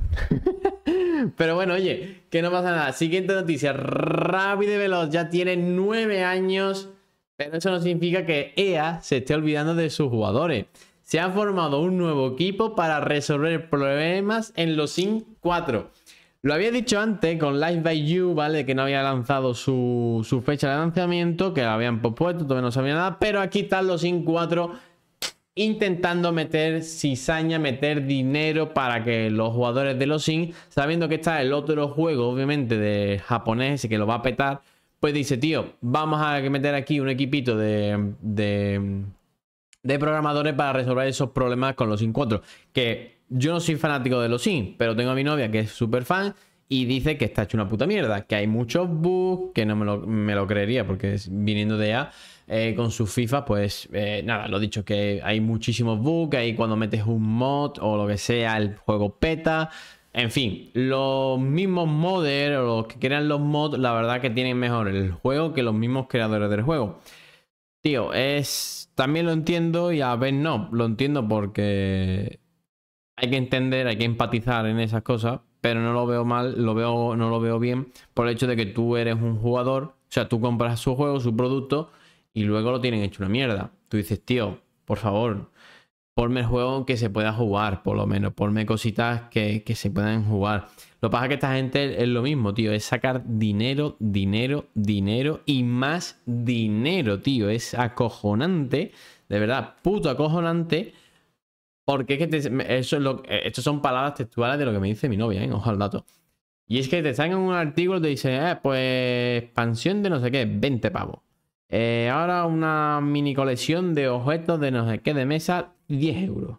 (laughs) Pero bueno, oye, que no pasa nada. Siguiente noticia, rápido y veloz, ya tiene nueve años, pero eso no significa que EA se esté olvidando de sus jugadores se ha formado un nuevo equipo para resolver problemas en los sin 4. Lo había dicho antes con Live by You, ¿vale? Que no había lanzado su, fecha de lanzamiento, que la habían pospuesto, todavía no sabía nada. Pero aquí están los sin 4 intentando meter cizaña, meter dinero para que los jugadores de los sin, sabiendo que está el otro juego, obviamente, de japonés y que lo va a petar, pues dice, tío, vamos a meter aquí un equipito de de programadores para resolver esos problemas con los 4. Que yo no soy fanático de los sim pero tengo a mi novia que es súper fan y dice que está hecho una puta mierda, que hay muchos bugs, que no me lo, creería porque viniendo de allá eh, con su FIFA, pues eh, nada, lo dicho, que hay muchísimos bugs, que ahí cuando metes un mod o lo que sea, el juego peta. En fin, los mismos modders o los que crean los mods, la verdad que tienen mejor el juego que los mismos creadores del juego. Tío, es también lo entiendo y a veces no. Lo entiendo porque hay que entender, hay que empatizar en esas cosas, pero no lo veo mal, lo veo, no lo veo bien por el hecho de que tú eres un jugador, o sea, tú compras su juego, su producto y luego lo tienen hecho una mierda. Tú dices, tío, por favor, ponme el juego que se pueda jugar, por lo menos, ponme cositas que, que se puedan jugar. Lo que pasa que esta gente es lo mismo, tío. Es sacar dinero, dinero, dinero y más dinero, tío. Es acojonante. De verdad, puto acojonante. Porque es que eso es lo, eh, estos son palabras textuales de lo que me dice mi novia, en ¿eh? ojo al dato. Y es que te en un artículo te eh, pues expansión de no sé qué, 20 pavos. ahora una mini colección de objetos de no sé qué de mesa, 10 euros.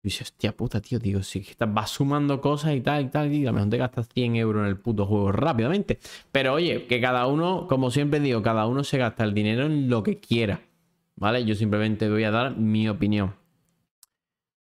Y dice, hostia puta, tío, digo, si vas sumando cosas y tal y tal, y a lo mejor te gastas 100 euros en el puto juego rápidamente. Pero oye, que cada uno, como siempre digo, cada uno se gasta el dinero en lo que quiera. ¿Vale? Yo simplemente voy a dar mi opinión.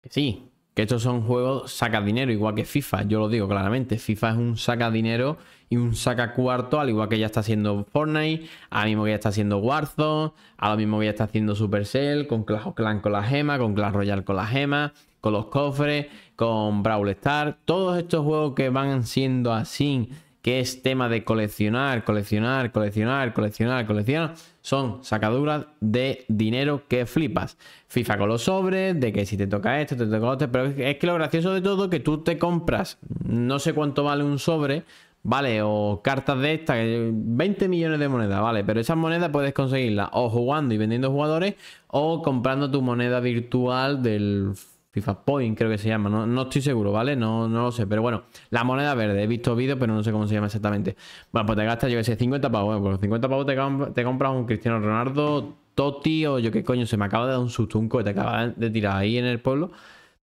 Que sí, que estos son juegos saca dinero, igual que FIFA, yo lo digo claramente. FIFA es un saca dinero y un saca cuarto, al igual que ya está haciendo Fortnite, al mismo que ya está haciendo Warzone, a mismo que ya está haciendo Supercell, con Clash of Clan con la gema, con Clash Royale con la gema, con los cofres, con Brawl Star. todos estos juegos que van siendo así, que es tema de coleccionar, coleccionar, coleccionar, coleccionar, coleccionar, son sacaduras de dinero que flipas. FIFA con los sobres, de que si te toca esto, te toca otro, pero es que lo gracioso de todo es que tú te compras, no sé cuánto vale un sobre, ¿vale? O cartas de estas, 20 eh, millones de monedas, ¿vale? Pero esas monedas puedes conseguirlas o jugando y vendiendo jugadores o comprando tu moneda virtual del FIFA Point creo que se llama, no, no estoy seguro, ¿vale? No, no lo sé, pero bueno, la moneda verde, he visto vídeos, pero no sé cómo se llama exactamente. Bueno, pues te gastas, yo que sé, 50 pavos, bueno, por pues 50 pavos te, compras un Cristiano Ronaldo, Totti o yo qué coño, se me acaba de dar un sustunco que te acaba de tirar ahí en el pueblo.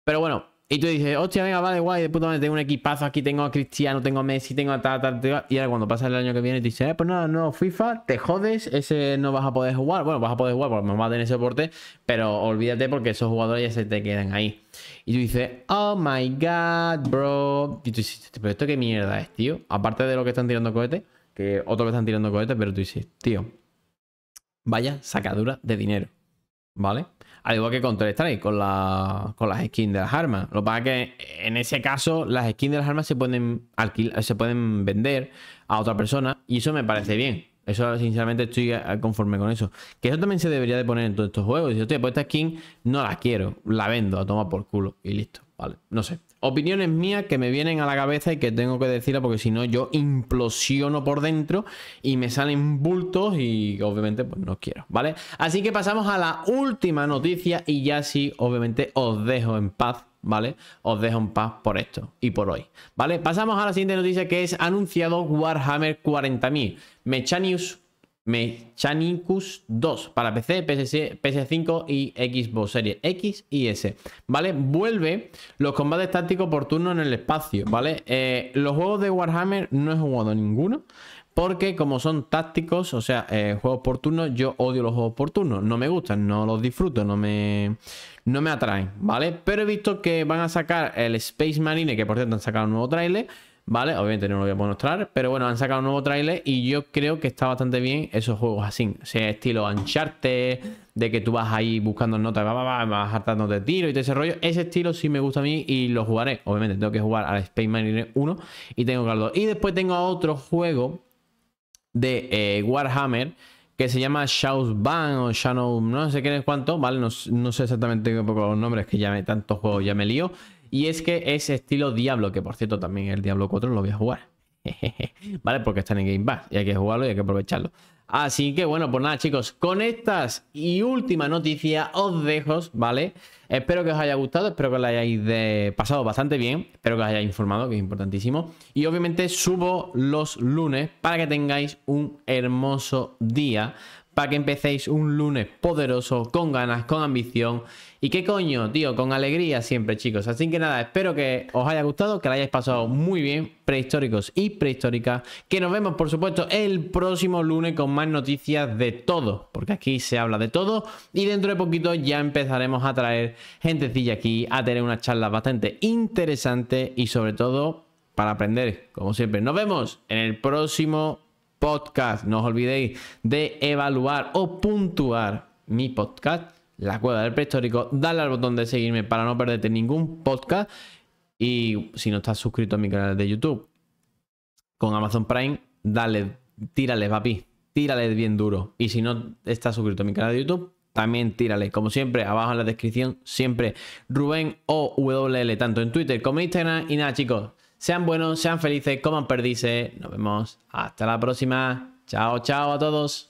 Pero bueno, y tú dices, hostia, venga, vale, guay, de puta madre, tengo un equipazo, aquí tengo a Cristiano, tengo a Messi, tengo a tal, tal, tal. Y ahora cuando pasa el año que viene, tú dices, eh, pues nada, no, FIFA, te jodes, ese no vas a poder jugar. Bueno, vas a poder jugar porque me tener ese soporte, pero olvídate porque esos jugadores ya se te quedan ahí. Y tú dices, oh my god, bro. Y tú dices, pero esto qué mierda es, tío. Aparte de lo que están tirando cohetes, que otro que están tirando cohetes, pero tú dices, tío, vaya sacadura de dinero, ¿vale? Al igual que con strike con, con las skins de las armas. Lo que pasa es que en ese caso, las skins de las armas se pueden, se pueden vender a otra persona y eso me parece bien. Eso, sinceramente, estoy conforme con eso. Que eso también se debería de poner en todos estos juegos. yo yo pues esta skin no la quiero, la vendo, a tomar por culo y listo. Vale, no sé opiniones mías que me vienen a la cabeza y que tengo que decirla porque si no yo implosiono por dentro y me salen bultos y obviamente pues no quiero, ¿vale? Así que pasamos a la última noticia y ya sí, obviamente os dejo en paz ¿vale? Os dejo en paz por esto y por hoy, ¿vale? Pasamos a la siguiente noticia que es anunciado Warhammer 40.000. Mechanius Mechanicus 2 para PC, PS, 5 y Xbox Series X y S. ¿Vale? Vuelve los combates tácticos por turno en el espacio, ¿vale? Eh, los juegos de Warhammer no he jugado ninguno. Porque como son tácticos, o sea, eh, juegos por turno, yo odio los juegos por turno. No me gustan, no los disfruto, no me, no me atraen, ¿vale? Pero he visto que van a sacar el Space Marine, que por cierto han sacado un nuevo trailer. ¿vale? Obviamente no lo voy a mostrar, pero bueno, han sacado un nuevo trailer y yo creo que está bastante bien esos juegos así, o sea, estilo ancharte de que tú vas ahí buscando notas, vas hartando de tiro y todo ese rollo. Ese estilo sí me gusta a mí y lo jugaré. Obviamente tengo que jugar al Space Marine 1 y tengo que Y después tengo otro juego de eh, Warhammer que se llama Shadows o Shadow, no sé qué es cuánto, ¿vale? No, sé exactamente tengo poco los nombres, que ya tantos juegos ya me lío. Y es que es estilo Diablo, que por cierto también el Diablo 4 lo voy a jugar. (laughs) ¿Vale? Porque está en Game Pass y hay que jugarlo y hay que aprovecharlo. Así que bueno, pues nada chicos, con estas y última noticia os dejo, ¿vale? Espero que os haya gustado, espero que lo hayáis pasado bastante bien, espero que os haya informado, que es importantísimo. Y obviamente subo los lunes para que tengáis un hermoso día para que empecéis un lunes poderoso, con ganas, con ambición y qué coño, tío, con alegría siempre, chicos. Así que nada, espero que os haya gustado, que la hayáis pasado muy bien, prehistóricos y prehistóricas. Que nos vemos, por supuesto, el próximo lunes con más noticias de todo, porque aquí se habla de todo y dentro de poquito ya empezaremos a traer gentecilla aquí, a tener una charla bastante interesante. y sobre todo para aprender, como siempre. Nos vemos en el próximo podcast. No os olvidéis de evaluar o puntuar mi podcast, La Cueva del Prehistórico. Dale al botón de seguirme para no perderte ningún podcast. Y si no estás suscrito a mi canal de YouTube con Amazon Prime, dale, tírale, papi. Tírale bien duro. Y si no estás suscrito a mi canal de YouTube, también tírale. Como siempre, abajo en la descripción, siempre Rubén o WL, tanto en Twitter como en Instagram. Y nada, chicos, sean buenos, sean felices, coman perdices. Nos vemos. Hasta la próxima. Chao, chao a todos.